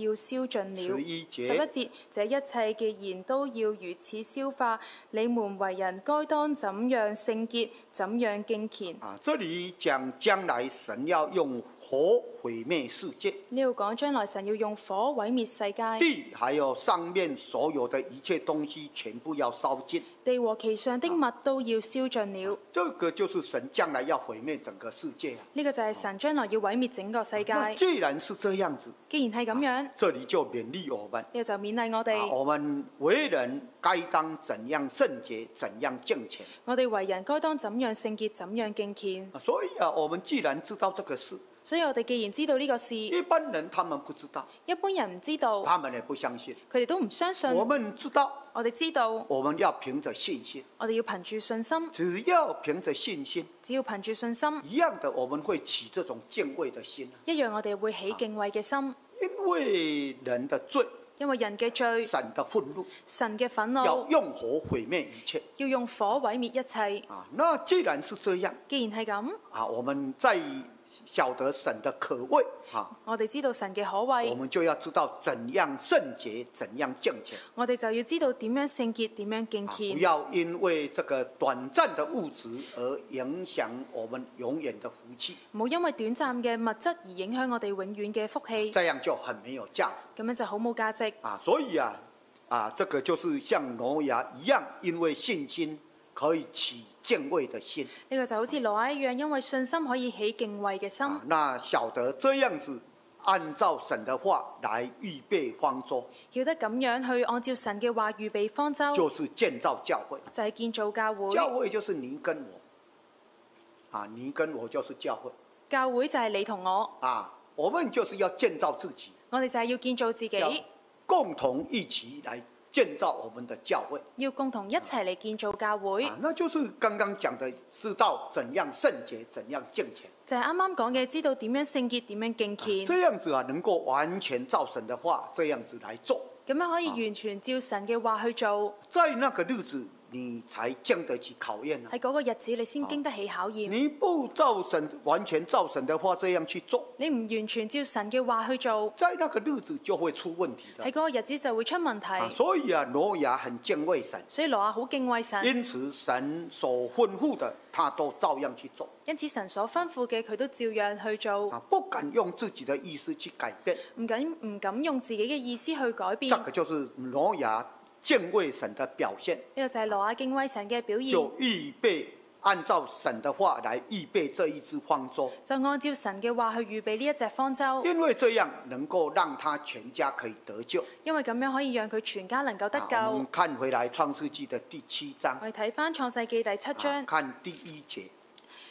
Speaker 1: 要消尽了十一节，这一切既然都要如此消化，你们为人该当怎样圣洁，怎样敬虔？啊，
Speaker 2: 这里讲将来神要用火毁灭世界。
Speaker 1: 呢度讲将来神要用火毁灭世界。地
Speaker 2: 还有上面所有的一切东西，全部要烧尽。
Speaker 1: 地和其上的物都要烧尽了。
Speaker 2: 这个就是神将来要毁灭整个世界啊！
Speaker 1: 呢个就系神将来要毁灭整个世界。既
Speaker 2: 然是这样子，
Speaker 1: 既然系咁样。
Speaker 2: 这里就勉励我们，
Speaker 1: 又就勉励我哋。
Speaker 2: 我们为人该当怎样圣洁，怎样敬虔？
Speaker 1: 我哋为人该当怎样圣洁，怎样敬虔？
Speaker 2: 所以啊，我们既然知道这个事，
Speaker 1: 所以我哋既然知道呢个事，
Speaker 2: 一般人他们不知道，
Speaker 1: 一般人唔知道，他
Speaker 2: 们也不相信，
Speaker 1: 佢哋都唔相信。我们知道，我哋知道，
Speaker 2: 我们要凭着信心，
Speaker 1: 我哋要凭住信心，
Speaker 2: 只要凭着信心，只要凭住信心，一样的我们会起这种敬畏的心，
Speaker 1: 一样我哋会起敬畏嘅心。
Speaker 2: 因为人的罪，因为
Speaker 1: 人嘅罪，
Speaker 2: 神的愤怒，神嘅愤怒，要用火毁灭一切，
Speaker 1: 要用火毁灭一切。啊，
Speaker 2: 那既然是这样，
Speaker 1: 既然系咁，
Speaker 2: 啊，我们在。晓得神的可畏，
Speaker 1: 我哋知道神嘅可畏，我们
Speaker 2: 就要知道怎样圣洁，怎样敬虔。
Speaker 1: 我哋就要知道点样圣洁，点样敬虔。不要
Speaker 2: 因为这个短暂的物质而影响我们永远的福气。
Speaker 1: 唔好因为短暂嘅物质而影响我哋永远嘅福气。这
Speaker 2: 样就很没有价值。
Speaker 1: 咁样就好冇价值。啊，
Speaker 2: 所以啊，啊，这个就是像挪亚一样，因为信心。可以起敬畏的心，
Speaker 1: 呢个就好似罗一样，因为信心可以起敬畏嘅心。
Speaker 2: 那晓得这样子，按照神的话来预备方舟，
Speaker 1: 晓得咁样去按照神嘅话预备方舟，就
Speaker 2: 是建造教会，
Speaker 1: 就系建造教会。教会就
Speaker 2: 是你跟我，啊，你跟我就是教会。
Speaker 1: 教会就系你同我，
Speaker 2: 啊，我们就是要建造自己。
Speaker 1: 我哋就系要建造自己，
Speaker 2: 共同一起来。建造我们的教会，
Speaker 1: 要共同一齐嚟建造教会。啊，
Speaker 2: 那就是刚刚讲的，知道怎样圣洁，怎样敬虔。
Speaker 1: 就系啱啱讲嘅，知道点样圣洁，点样敬虔。这
Speaker 2: 样子啊，能够完全照神的话，这样子来做。
Speaker 1: 咁样可以完全照神嘅话去做。在
Speaker 2: 那个日子。你才经得起考验啊！喺
Speaker 1: 嗰个日子你先经得起考验。你
Speaker 2: 不照神完全照神的话这样去做，
Speaker 1: 你唔完全照神嘅话去做，
Speaker 2: 在那个日子就会出问题。喺嗰
Speaker 1: 个日子就会出问题。
Speaker 2: 所以啊，罗亚很敬畏神，所
Speaker 1: 以罗亚好敬畏神。因
Speaker 2: 此神所吩咐的，他都照样去做。
Speaker 1: 因此神所吩咐嘅，佢都照样去做。
Speaker 2: 不敢用自己的意思去改变，
Speaker 1: 唔敢唔敢用自己嘅意思去改变。这个
Speaker 2: 就是罗亚。敬畏神的表现，
Speaker 1: 呢个就系罗亚敬畏神嘅表现。就
Speaker 2: 预备按照神的话来预备这一只方舟。
Speaker 1: 就按照神嘅话去预备呢一只方舟。因
Speaker 2: 为这样能够让他全家可以得救。
Speaker 1: 因为咁样可以让佢全家能够得救。
Speaker 2: 看回来创世纪的第七章。我
Speaker 1: 睇翻创世纪第七章。
Speaker 2: 看第一节。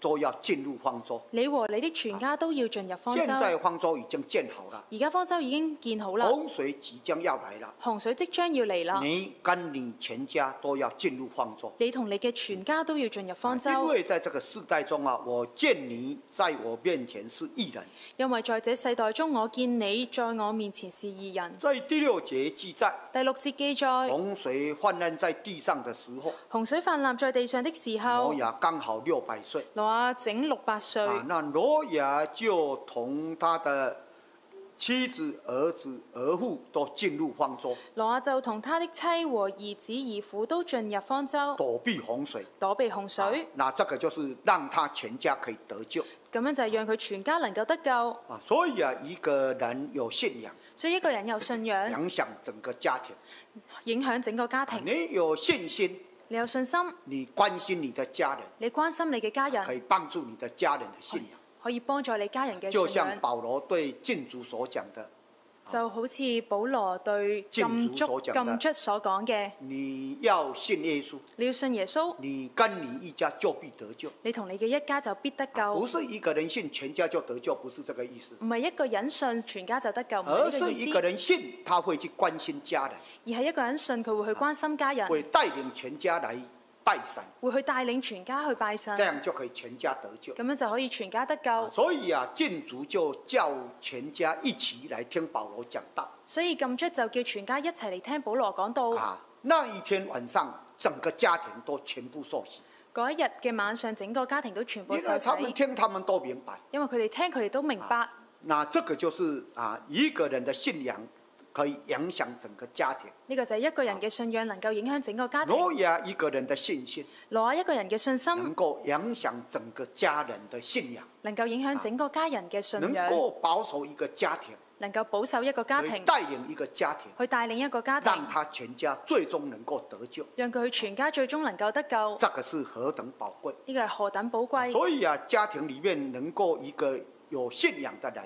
Speaker 2: 都要進入方舟，
Speaker 1: 你和你的全家都要進入方舟。現在
Speaker 2: 方舟已經建好了。而
Speaker 1: 家方舟已經建好了。洪
Speaker 2: 水即將要來了。
Speaker 1: 洪水即將要嚟啦。
Speaker 2: 你跟你全家都要進入方舟，你
Speaker 1: 同你嘅全家都要進入方舟。因為在
Speaker 2: 這個世代中啊，我見你在我面前是異人。
Speaker 1: 因為在這世代中，我見你在我面前是異人。在
Speaker 2: 第六節記載。
Speaker 1: 第六節記載。
Speaker 2: 洪水氾濫在地上的時候。
Speaker 1: 洪水氾濫在地上的時候。我也
Speaker 2: 剛好六百歲。
Speaker 1: 哇！整六百岁
Speaker 2: 那罗亚就同他的妻子、儿子、儿妇都进入方舟。
Speaker 1: 罗亚就同他的妻和儿子、儿妇都进入方舟，
Speaker 2: 躲避洪水。
Speaker 1: 躲避洪水。
Speaker 2: 那这个就是让他全家可以得救。
Speaker 1: 咁样就系让佢全家能够得救。
Speaker 2: 所以啊，一个人有信仰，
Speaker 1: 所以一个人有信仰，影
Speaker 2: 响整个家庭，
Speaker 1: 影响整个家庭。
Speaker 2: 你有信心。你有信心，你关心你的家人，
Speaker 1: 你关心你嘅家人，可
Speaker 2: 以帮助你的家人的信仰，
Speaker 1: 可以帮助你家人嘅，就像
Speaker 2: 保罗对敬主所讲的。
Speaker 1: 就好似保罗对禁足禁足所讲嘅，
Speaker 2: 你要信耶稣，
Speaker 1: 你要信耶稣，
Speaker 2: 你跟你一家就必得救，
Speaker 1: 你同你嘅一家就必得救。不是一
Speaker 2: 个人信全家就得救，不是这个意思。
Speaker 1: 唔系一个人信全家就得救，唔而是一个
Speaker 2: 人信，他会去关心家人，
Speaker 1: 而系一个人信，佢会去关心家人，会
Speaker 2: 带领全家来。拜神
Speaker 1: 会去带领全家去拜神，这样就
Speaker 2: 可以全家得救。
Speaker 1: 咁样就可以全家得救。所
Speaker 2: 以啊，禁足就叫全家一起来听保罗讲道。
Speaker 1: 所以禁足就叫全家一齐嚟听保罗讲道。啊，
Speaker 2: 那一天晚上，整个家庭都全部受洗。
Speaker 1: 嗰一日嘅晚上，整个家庭都全部受洗。他们
Speaker 2: 听，他们都明白。
Speaker 1: 因为佢哋听，佢哋都明白。
Speaker 2: 那这个就是啊，一个人的信仰。可以影響整個家庭。
Speaker 1: 呢個就係一個人嘅信仰能夠影響整個家庭。攞
Speaker 2: 呀一個人的信心，攞一個人嘅信心，能夠影響整個家人的信仰，
Speaker 1: 能夠影響整個家人嘅信仰，能夠
Speaker 2: 保守一個家庭，
Speaker 1: 能夠保守一個家庭，帶
Speaker 2: 領一個家庭，
Speaker 1: 去帶領一個家庭，让他
Speaker 2: 全家最終能夠得救，
Speaker 1: 讓佢全家最終能夠得救，
Speaker 2: 這個是何等寶貴？呢
Speaker 1: 個係何等寶貴？所以
Speaker 2: 啊，家庭里面能夠一個有信仰的人。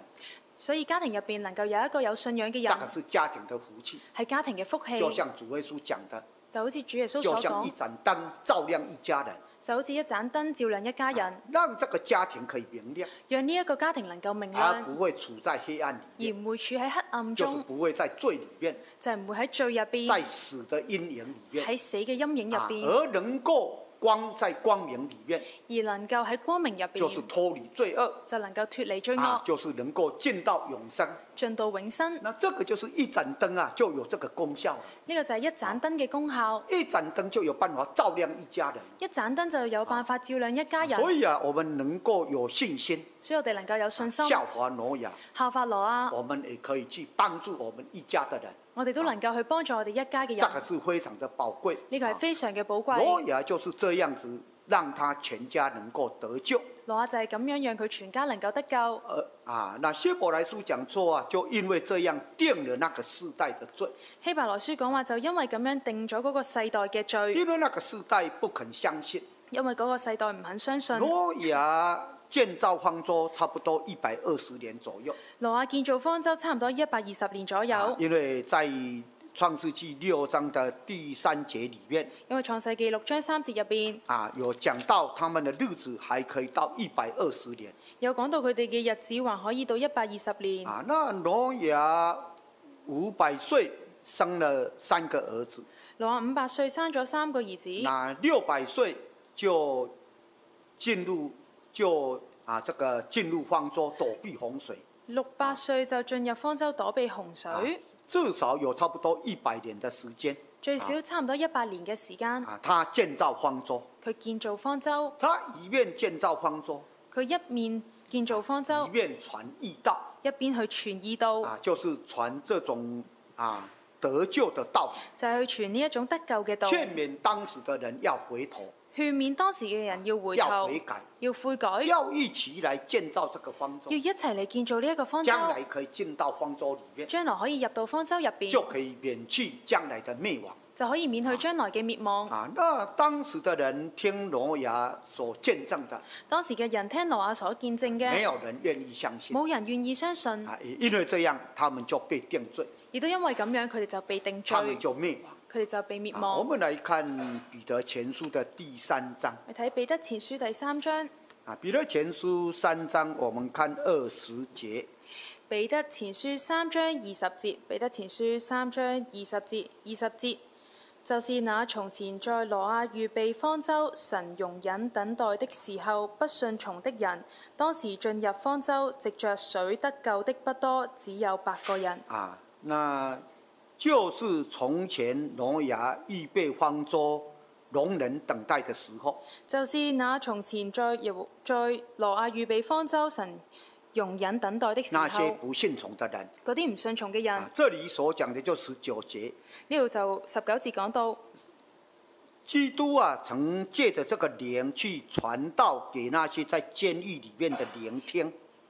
Speaker 1: 所以家庭入边能够有一个有信仰嘅人，呢
Speaker 2: 个家庭嘅福气。
Speaker 1: 系家庭嘅福气。就像
Speaker 2: 主耶稣讲的，
Speaker 1: 就好似主耶稣讲，就像一
Speaker 2: 盏灯照亮一家人。
Speaker 1: 就好似一盏灯照亮一家人，让
Speaker 2: 这个家庭可以明亮，
Speaker 1: 让呢一个家庭能够明亮。他不
Speaker 2: 会处在黑暗
Speaker 1: 里，而唔会处喺黑暗中，就是
Speaker 2: 不会在罪里面，
Speaker 1: 就系唔会喺罪入边，在死
Speaker 2: 的阴影里面，
Speaker 1: 喺死嘅阴影入边，而
Speaker 2: 能够。光在光明里面，
Speaker 1: 而能够喺光明入边，就是脱离罪恶，就能够脱离罪恶，就
Speaker 2: 是能够进到永生，进到永生。那这个就是一盏灯啊，就有这个功效。
Speaker 1: 呢个就系一盏灯嘅功效，
Speaker 2: 一盏灯就有办法照亮一家人，
Speaker 1: 一盏灯就有办法照亮一家人。所以
Speaker 2: 啊，我们能够有信心，
Speaker 1: 所以我哋能够有信心。效华罗亚，效法罗啊，我
Speaker 2: 们也可以去帮助我们一家的人。
Speaker 1: 我哋都能夠去幫助我哋一家嘅人，
Speaker 2: 是非常呢個係非
Speaker 1: 常嘅寶貴。羅
Speaker 2: 也就是這樣子，讓他全家能夠得救。
Speaker 1: 羅亞就係咁樣，讓佢全家能夠得救。
Speaker 2: 啊，那希伯來书講錯啊，就因為這樣定了那個世代的
Speaker 1: 罪。希伯來书講話就因為咁樣定咗嗰個世代嘅罪。因为那個世代不肯相信，因為嗰個世代唔肯相信。罗
Speaker 2: 亞。建造方舟差不多一百二十年左右。
Speaker 1: 挪亞建造方舟差唔多一百二十年左右。
Speaker 2: 因為在創世紀六章的第三節里面。
Speaker 1: 因為創世紀六章三節入边，
Speaker 2: 啊，有講到他们的日子還可以到一百二十年。
Speaker 1: 有講到佢哋嘅日子還可以到一百二十年。
Speaker 2: 啊，那挪亞五百歲生了三個兒子。
Speaker 1: 挪亞五百歲生咗三個兒子。那
Speaker 2: 六百歲就進入。就啊，这个进入方舟躲避洪水。
Speaker 1: 六百岁就进入方舟躲避洪水？
Speaker 2: 至少有差不多一百年的时间。
Speaker 1: 最少差唔多一百年嘅时间。啊，
Speaker 2: 他建造方舟。
Speaker 1: 佢建造方舟。他一面建
Speaker 2: 造方舟。
Speaker 1: 佢一面建造方舟。一面传义道。一边去传义道。啊，
Speaker 2: 就是传这种啊得救的道。
Speaker 1: 就系去传呢一种得救嘅道。劝
Speaker 2: 勉当时嘅人要回头。
Speaker 1: 劝勉当时嘅人要回头，要悔改，要
Speaker 2: 一起嚟建造这个方舟，要一齐
Speaker 1: 嚟建造呢一个方舟，将来
Speaker 2: 可以进到方舟里边，
Speaker 1: 将来可以入到方舟入边，就可
Speaker 2: 以免去将来的灭亡，
Speaker 1: 就可以免去将来嘅灭亡。
Speaker 2: 啊，那当时嘅人听挪亚所见证的，
Speaker 1: 当时嘅人听挪亚所见证嘅，没有
Speaker 2: 人愿意相信，冇
Speaker 1: 人愿意相信，因为
Speaker 2: 这样他们就被定罪，
Speaker 1: 亦都因为咁样佢哋就被定罪，灭亡。佢哋就被滅亡。我们
Speaker 2: 来看彼得前書的第
Speaker 1: 三章。睇彼得前書第三章。啊，彼得前書三章，我们看二十節。彼得前書三章二十節，彼得前書三章二十節，二十節就是那從前在羅亞預備方舟，神容忍等待的時候，不顺從的人，當時進入方舟，藉着水得救的不多，只有八個人。
Speaker 2: 啊，那。就是从前挪亚预备方舟、容忍等待的时候，
Speaker 1: 就是那从前在挪在罗亚预备方舟、神容忍等待的时候，那些
Speaker 2: 不顺从的人，
Speaker 1: 嗰啲唔顺从嘅人，
Speaker 2: 这里所讲的就十九节，
Speaker 1: 呢度就十九节讲到，
Speaker 2: 基督啊，曾借着这个灵去传道给那些在监狱里面的灵听。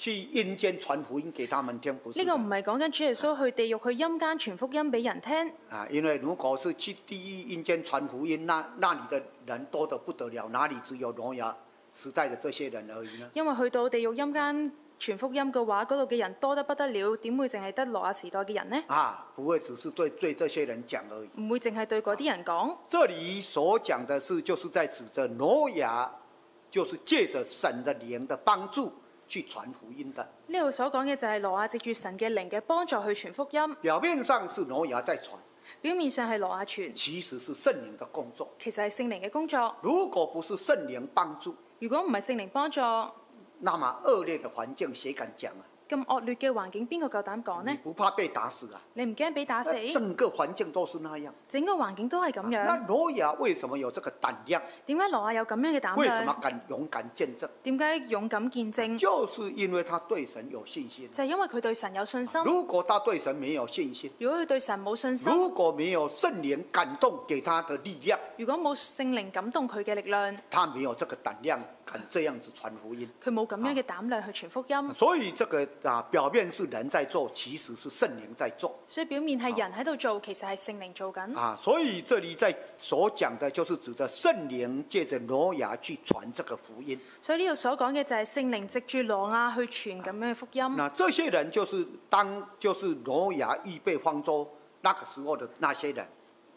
Speaker 2: 去阴间传福音给他们听，不是？呢个唔
Speaker 1: 系讲紧主耶稣去地狱去阴间传福音俾人听。
Speaker 2: 啊，因为如果是去地狱阴间传福音，那那里的人多得不得了，哪里只有挪亚时代的这些人而已呢？
Speaker 1: 因为去到地狱阴间传福音嘅话，嗰度嘅人多得不得了，点会净系得挪亚时代嘅人呢？
Speaker 2: 啊，不会只是对对这些人讲而已，
Speaker 1: 唔会净系对嗰啲人讲。
Speaker 2: 这里所讲的事，就是在指着挪亚，就是借着神的灵的帮助。去传福音的
Speaker 1: 呢度所讲嘅就系罗亚藉住神嘅灵嘅帮助去传福音。
Speaker 2: 表面上是罗亚在传，表面上系罗亚传，其实是圣灵嘅工作。其实系圣灵嘅工作。如果不是圣灵
Speaker 1: 帮助，如果唔系圣灵帮助，
Speaker 2: 那么恶劣嘅环境谁敢讲啊？
Speaker 1: 咁恶劣嘅环境，边个够胆讲呢？不
Speaker 2: 怕被打死啊？
Speaker 1: 你唔惊俾打死？整
Speaker 2: 个环境都是那样。
Speaker 1: 整个环境都系咁样。
Speaker 2: 罗亞为什么有这个胆量？
Speaker 1: 点解罗亚有咁样嘅胆量？为什么
Speaker 2: 敢勇敢见证？点解勇敢见证？就是因为他对神有信心。
Speaker 1: 就因为佢对神有信心。如
Speaker 2: 果他对神没有信心，如果佢对神冇信心，如果没有圣灵感动给他的力量，
Speaker 1: 如果冇圣灵感动佢嘅力量，
Speaker 2: 他没有这个胆量。肯这样子传福音，
Speaker 1: 佢冇咁样嘅胆量去传福音。所以
Speaker 2: 这个啊，表面是人在做，其实是圣灵在做。
Speaker 1: 所以表面系人喺度做，其实系圣灵做紧。啊，
Speaker 2: 所以这里在所讲的，就是指的圣灵借着挪亚去传这个福音。
Speaker 1: 所以呢度所讲嘅就系圣灵藉住挪亚去传咁样嘅福音。那这
Speaker 2: 些人就是当就是挪亚预备方舟那个时候的那些人。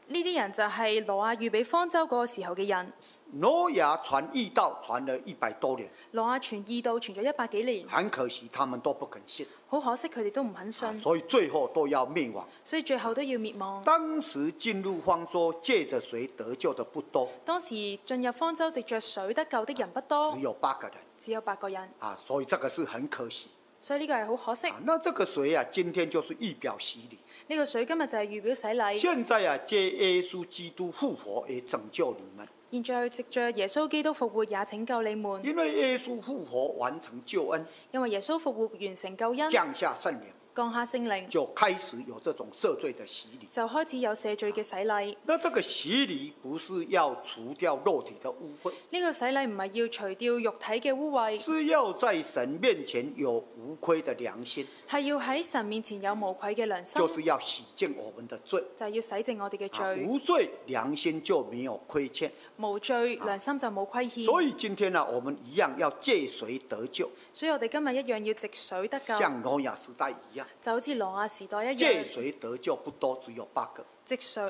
Speaker 1: 呢啲人就係挪亞預備方舟嗰個時候嘅人。
Speaker 2: 挪亞傳异道傳了一百多年。
Speaker 1: 挪亞傳异道傳咗一百幾年。
Speaker 2: 很可惜，他们都不肯信。
Speaker 1: 好可惜，佢哋都唔肯信。所
Speaker 2: 以最後都要滅亡。
Speaker 1: 所以最后都要灭亡。
Speaker 2: 當時進入方舟借着水得救的不多。
Speaker 1: 當時進入方舟藉着水得救的人不多。只有八個人。只有八個人。
Speaker 2: 啊，所以这個是很可惜。
Speaker 1: 所以呢個係好可惜。那這個
Speaker 2: 水啊，今天就是預表洗礼。
Speaker 1: 呢個水今日就係預表洗礼。現
Speaker 2: 在啊，借耶穌基督復活而拯救你們。
Speaker 1: 現在藉著耶穌基督復活也拯救你們。因為
Speaker 2: 耶穌復活完成救恩。
Speaker 1: 因为耶稣复活完成救恩。降
Speaker 2: 下圣靈。
Speaker 1: 降下圣灵，
Speaker 2: 就开始有这种赦罪的洗礼，
Speaker 1: 就开始有赦罪嘅洗礼。
Speaker 2: 那这个洗礼不是要除掉肉体的污秽，
Speaker 1: 呢个洗礼唔系要除掉肉体嘅污秽，是
Speaker 2: 要在神面前有无愧的良心，
Speaker 1: 系要喺神面前有无愧嘅良心，就是
Speaker 2: 要洗净我们的罪，
Speaker 1: 就要洗净我哋嘅罪，无
Speaker 2: 罪良心就没有亏欠，
Speaker 1: 无罪良心就冇亏欠。所以
Speaker 2: 今天呢，我们一样要借水得救，
Speaker 1: 所以我哋今日一样要藉水得救，像
Speaker 2: 挪亚时代一样。
Speaker 1: 就好似挪亚时代一样，借水
Speaker 2: 得救不多，只有八个。
Speaker 1: 借水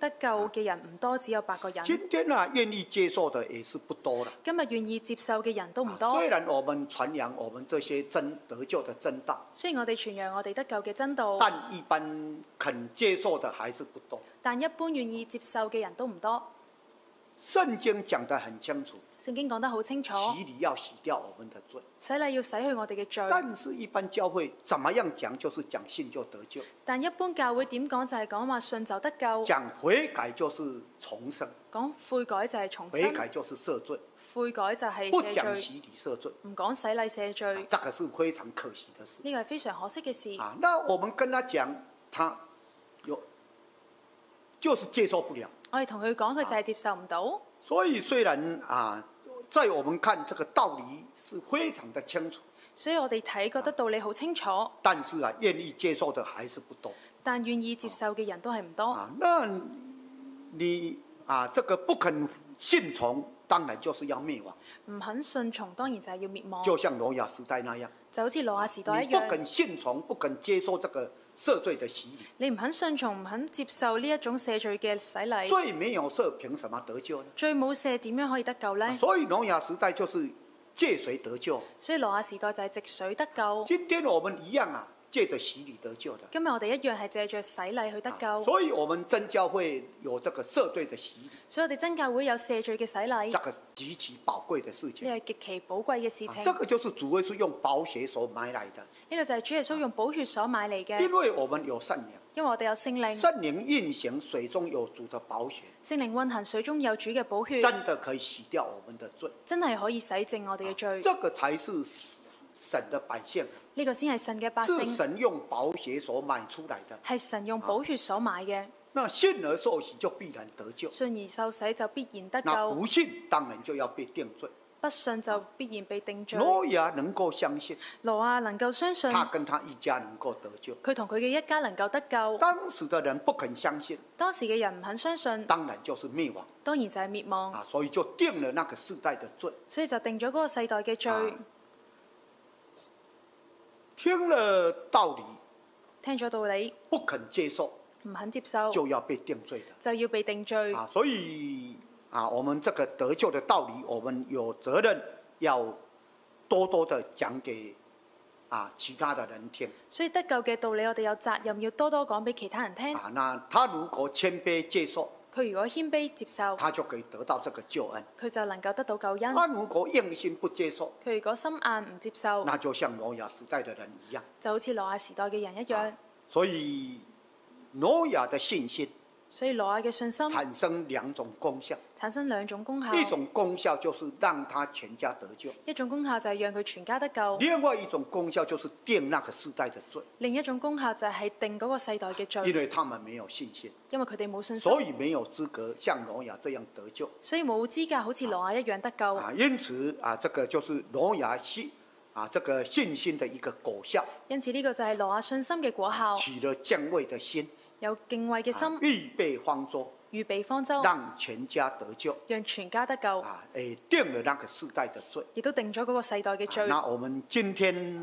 Speaker 1: 得救嘅人唔多，只有八个人。今
Speaker 2: 天啊，愿意接受嘅也是不多啦。
Speaker 1: 今日愿意接受嘅人都唔多。虽然
Speaker 2: 我们传扬，我们这些真得救的真道，
Speaker 1: 虽然我哋传扬，我哋得救嘅真道，但
Speaker 2: 一般肯接受的还是不多。
Speaker 1: 但一般愿意接受嘅人都唔多。
Speaker 2: 圣经讲得很清楚，
Speaker 1: 圣经讲得好清楚，洗礼
Speaker 2: 要洗掉我们的罪，
Speaker 1: 洗礼要洗去我哋嘅罪。但
Speaker 2: 是一般教会，怎么样讲就是讲信就得救。
Speaker 1: 但一般教会点讲就系讲话信就得救。
Speaker 2: 讲悔改就是重生，
Speaker 1: 讲悔改就系重生。悔改
Speaker 2: 就是赦罪，
Speaker 1: 悔改就系不讲洗
Speaker 2: 礼赦罪，唔
Speaker 1: 讲洗礼赦罪。
Speaker 2: 这个是非常可惜的事，呢个
Speaker 1: 系非常可惜嘅事。啊，那我
Speaker 2: 们跟他讲，他。就是接受不了，
Speaker 1: 我哋同佢讲，佢就系接受唔到。
Speaker 2: 所以虽然啊，在我们看，这个道理是非常的清楚。
Speaker 1: 所以我哋睇觉得道理好清楚，
Speaker 2: 但是啊，愿意接受的还是不多。
Speaker 1: 但愿意接受嘅人都系唔多。啊，那
Speaker 2: 你啊，这个不肯信从。当然就是要灭亡，
Speaker 1: 唔肯顺从，当然就系要灭亡。就
Speaker 2: 像挪亚时代那样，
Speaker 1: 就好似挪亚时代一样，不肯
Speaker 2: 顺从，不肯接受这个赦罪的洗礼，
Speaker 1: 你唔肯顺从，唔肯接受呢一种赦罪嘅洗礼，最
Speaker 2: 没有赦，凭什么得救呢？
Speaker 1: 最冇赦，点样可以得救呢？所
Speaker 2: 以挪亚时代就是借水得救，
Speaker 1: 所以挪亚时代就系藉水得救。今
Speaker 2: 天我们一样啊。借着洗礼得救的，
Speaker 1: 今日我哋一样系借着洗礼去得救。所
Speaker 2: 以，我们真教会有这个赦罪的洗礼。
Speaker 1: 所以我哋真教会有赦罪嘅洗礼。这个
Speaker 2: 极其宝贵的事情，
Speaker 1: 呢系极其宝贵嘅事情。这个
Speaker 2: 就是主耶稣用宝血所买来的。
Speaker 1: 呢个就系主耶稣用宝血所买嚟嘅，因
Speaker 2: 为我们有圣灵，
Speaker 1: 因为我哋有圣灵，
Speaker 2: 圣灵运行水中有主嘅宝血，圣灵运行水中有主嘅宝血，真的可以洗掉我们的罪，
Speaker 1: 真系可以洗净我哋嘅罪。这
Speaker 2: 个才是神的百姓。
Speaker 1: 呢個先係神嘅百姓，神
Speaker 2: 用保血所买出來的，係
Speaker 1: 神用保血所買嘅。
Speaker 2: 那信而受洗就必然得救，
Speaker 1: 信而受洗就必然得救。不
Speaker 2: 信當然就要被定罪，
Speaker 1: 不信就必然被定罪。羅
Speaker 2: 也能夠相信，羅亞能夠相信，他跟他一家能夠得救，佢同佢嘅一家能夠得救。當時嘅人不肯相信，當時嘅人唔肯相信，當然就是滅亡，
Speaker 1: 當然就係滅亡。
Speaker 2: 啊，所以就定了那個世代的罪，
Speaker 1: 所以就定咗嗰個世代嘅罪。
Speaker 2: 听了道理，
Speaker 1: 听咗道理
Speaker 2: 不肯接受，
Speaker 1: 唔肯接受就
Speaker 2: 要被定罪的，
Speaker 1: 就要被定罪。啊，
Speaker 2: 所以啊，我们这个得救的道理，我们有责任要多多的讲给啊其他的人听。
Speaker 1: 所以得救嘅道理，我哋有责任要多多讲俾其他人听。啊，
Speaker 2: 那他如果谦卑接受？
Speaker 1: 佢如果谦卑接受，他
Speaker 2: 就可以得到這個救恩；
Speaker 1: 佢就能夠得到救恩。
Speaker 2: 如果硬心不接受，
Speaker 1: 佢如果心硬唔接受，那
Speaker 2: 就像挪亞時代的人一樣，
Speaker 1: 就好似挪亞時代嘅人一樣。
Speaker 2: 所以挪亞的信心。所以罗亚嘅信心产生两种功效，
Speaker 1: 产生两种功效，一种
Speaker 2: 功效就是让他全家得救，
Speaker 1: 一种功效就系让佢全家得救，另外
Speaker 2: 一种功效就是定那个世代的罪，
Speaker 1: 另一种功效就系定嗰个世代嘅罪，因
Speaker 2: 为他们没有信心，
Speaker 1: 因为佢哋冇信心，所以
Speaker 2: 没有资格像罗亚这样得救，
Speaker 1: 所以冇资格好似罗亚一样得救，啊，
Speaker 2: 因此啊，这个就是罗亚信，啊，这个信心的一个果效，
Speaker 1: 因此呢个就系罗亚信心嘅果效，取
Speaker 2: 了降位的心。
Speaker 1: 有敬畏嘅心，预
Speaker 2: 备方舟，
Speaker 1: 预备方舟，让
Speaker 2: 全家得救，
Speaker 1: 让全家得救，啊，
Speaker 2: 诶，定了那个世代的罪，
Speaker 1: 亦都定咗嗰个世代嘅罪。那
Speaker 2: 我们今天，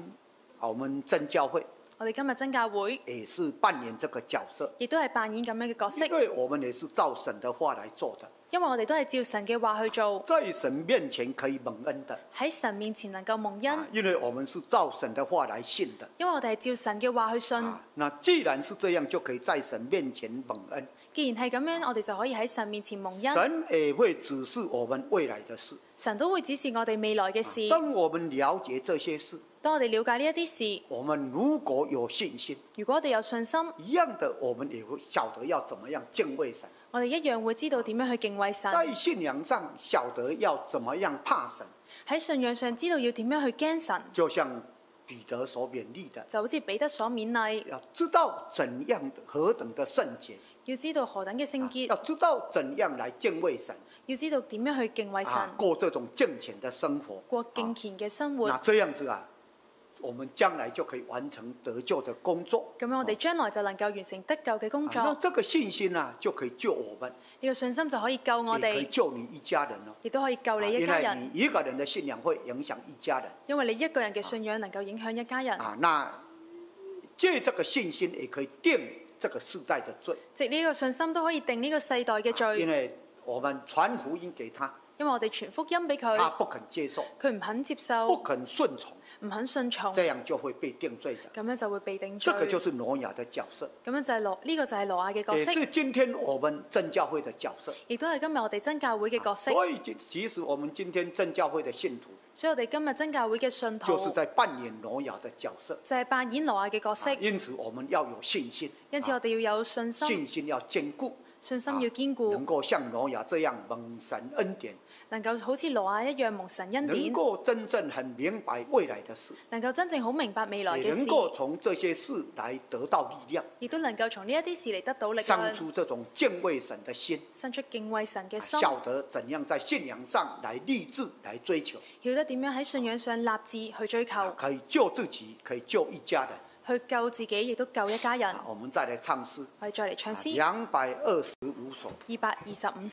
Speaker 2: 啊，我们真教会，
Speaker 1: 我哋今日真教会，
Speaker 2: 也是扮演这个角色，
Speaker 1: 亦都系扮演咁样嘅角色。因为我
Speaker 2: 们也是照神的话来做的。
Speaker 1: 因为我哋都系照神嘅话去做，
Speaker 2: 在神面前可以蒙恩的，
Speaker 1: 喺神面前能够蒙恩，
Speaker 2: 因为我们是照神的话来信的。
Speaker 1: 因为我哋系照神嘅话去信，
Speaker 2: 那既然是这样，就可以在神面前蒙恩。
Speaker 1: 既然系咁样，我哋就可以喺神面前蒙恩。神
Speaker 2: 也会指示我们未来的事，
Speaker 1: 神都会指示我哋未来嘅事。当
Speaker 2: 我们了解这些事，
Speaker 1: 当我哋了解呢一啲事，
Speaker 2: 我们如果有信心，如果我哋有信心，一样的，我们也会晓得要怎么样敬畏神。
Speaker 1: 我哋一樣會知道點樣去敬畏神，在
Speaker 2: 信仰上，曉得要怎麼樣怕神；
Speaker 1: 喺信仰上知道要點樣去驚神。
Speaker 2: 就像彼得所勉勵的，就
Speaker 1: 好似彼得所勉勵，要
Speaker 2: 知道怎樣何等的聖潔，
Speaker 1: 要知道何等嘅聖潔，要知道
Speaker 2: 怎樣來敬畏神，
Speaker 1: 要知道點樣去敬畏神，
Speaker 2: 過這種敬虔的生活，過
Speaker 1: 敬虔嘅生活。那这
Speaker 2: 样子啊？我们将来就可以完成得救的工作。
Speaker 1: 咁样我哋将来就能够完成得救嘅工作。呢
Speaker 2: 个信心呢就可以救我们。
Speaker 1: 呢个信心就可以救我哋。
Speaker 2: 救你一家人咯。
Speaker 1: 亦都可以救你一家人。你
Speaker 2: 一个人嘅信仰会影响一家人。
Speaker 1: 因为你一个人嘅信仰能够影响一家人。啊，
Speaker 2: 那借这个信心也可以定这个世代嘅罪。
Speaker 1: 借呢个信心都可以定呢个世代嘅罪。因
Speaker 2: 为我们传福音给他。
Speaker 1: 因為我哋傳福音俾佢，佢
Speaker 2: 唔肯接受，不肯順從，唔肯順從，這樣就會被定罪的。
Speaker 1: 咁樣就會被定罪。这個就是
Speaker 2: 挪亞的角色。
Speaker 1: 咁樣就係挪呢個就係挪亞嘅角色。也是
Speaker 2: 今天我們真教會的角色。
Speaker 1: 亦都係今日我哋真教會嘅角色。所以
Speaker 2: 即即使我們今天真教會嘅信徒，
Speaker 1: 所以我哋今日真教會嘅信徒就是在
Speaker 2: 扮演挪亞的角色，
Speaker 1: 就係扮演挪亞嘅角色。因
Speaker 2: 此我们要有信心，
Speaker 1: 因此我哋要有信心，信心
Speaker 2: 要堅固。信心要坚固，能够像挪亞这樣蒙神恩典，
Speaker 1: 能夠好似挪亞一樣蒙神恩典，能够
Speaker 2: 真正很明白未來的事，
Speaker 1: 能夠真正好明白未來嘅事，能够
Speaker 2: 從這些事來得到力量，
Speaker 1: 亦都能夠從呢一啲事嚟得到力量，生出
Speaker 2: 這種敬畏神的心，
Speaker 1: 生出敬畏神嘅心，晓
Speaker 2: 得怎樣在信仰上來立志來追求，
Speaker 1: 曉得點樣喺信仰上立志去追求，
Speaker 2: 可以救自己，可以救一家人。
Speaker 1: 去救自己，亦都救一家人。
Speaker 2: 我們再嚟唱诗，我哋再嚟唱诗。两百二十五首，
Speaker 1: 二百二十五。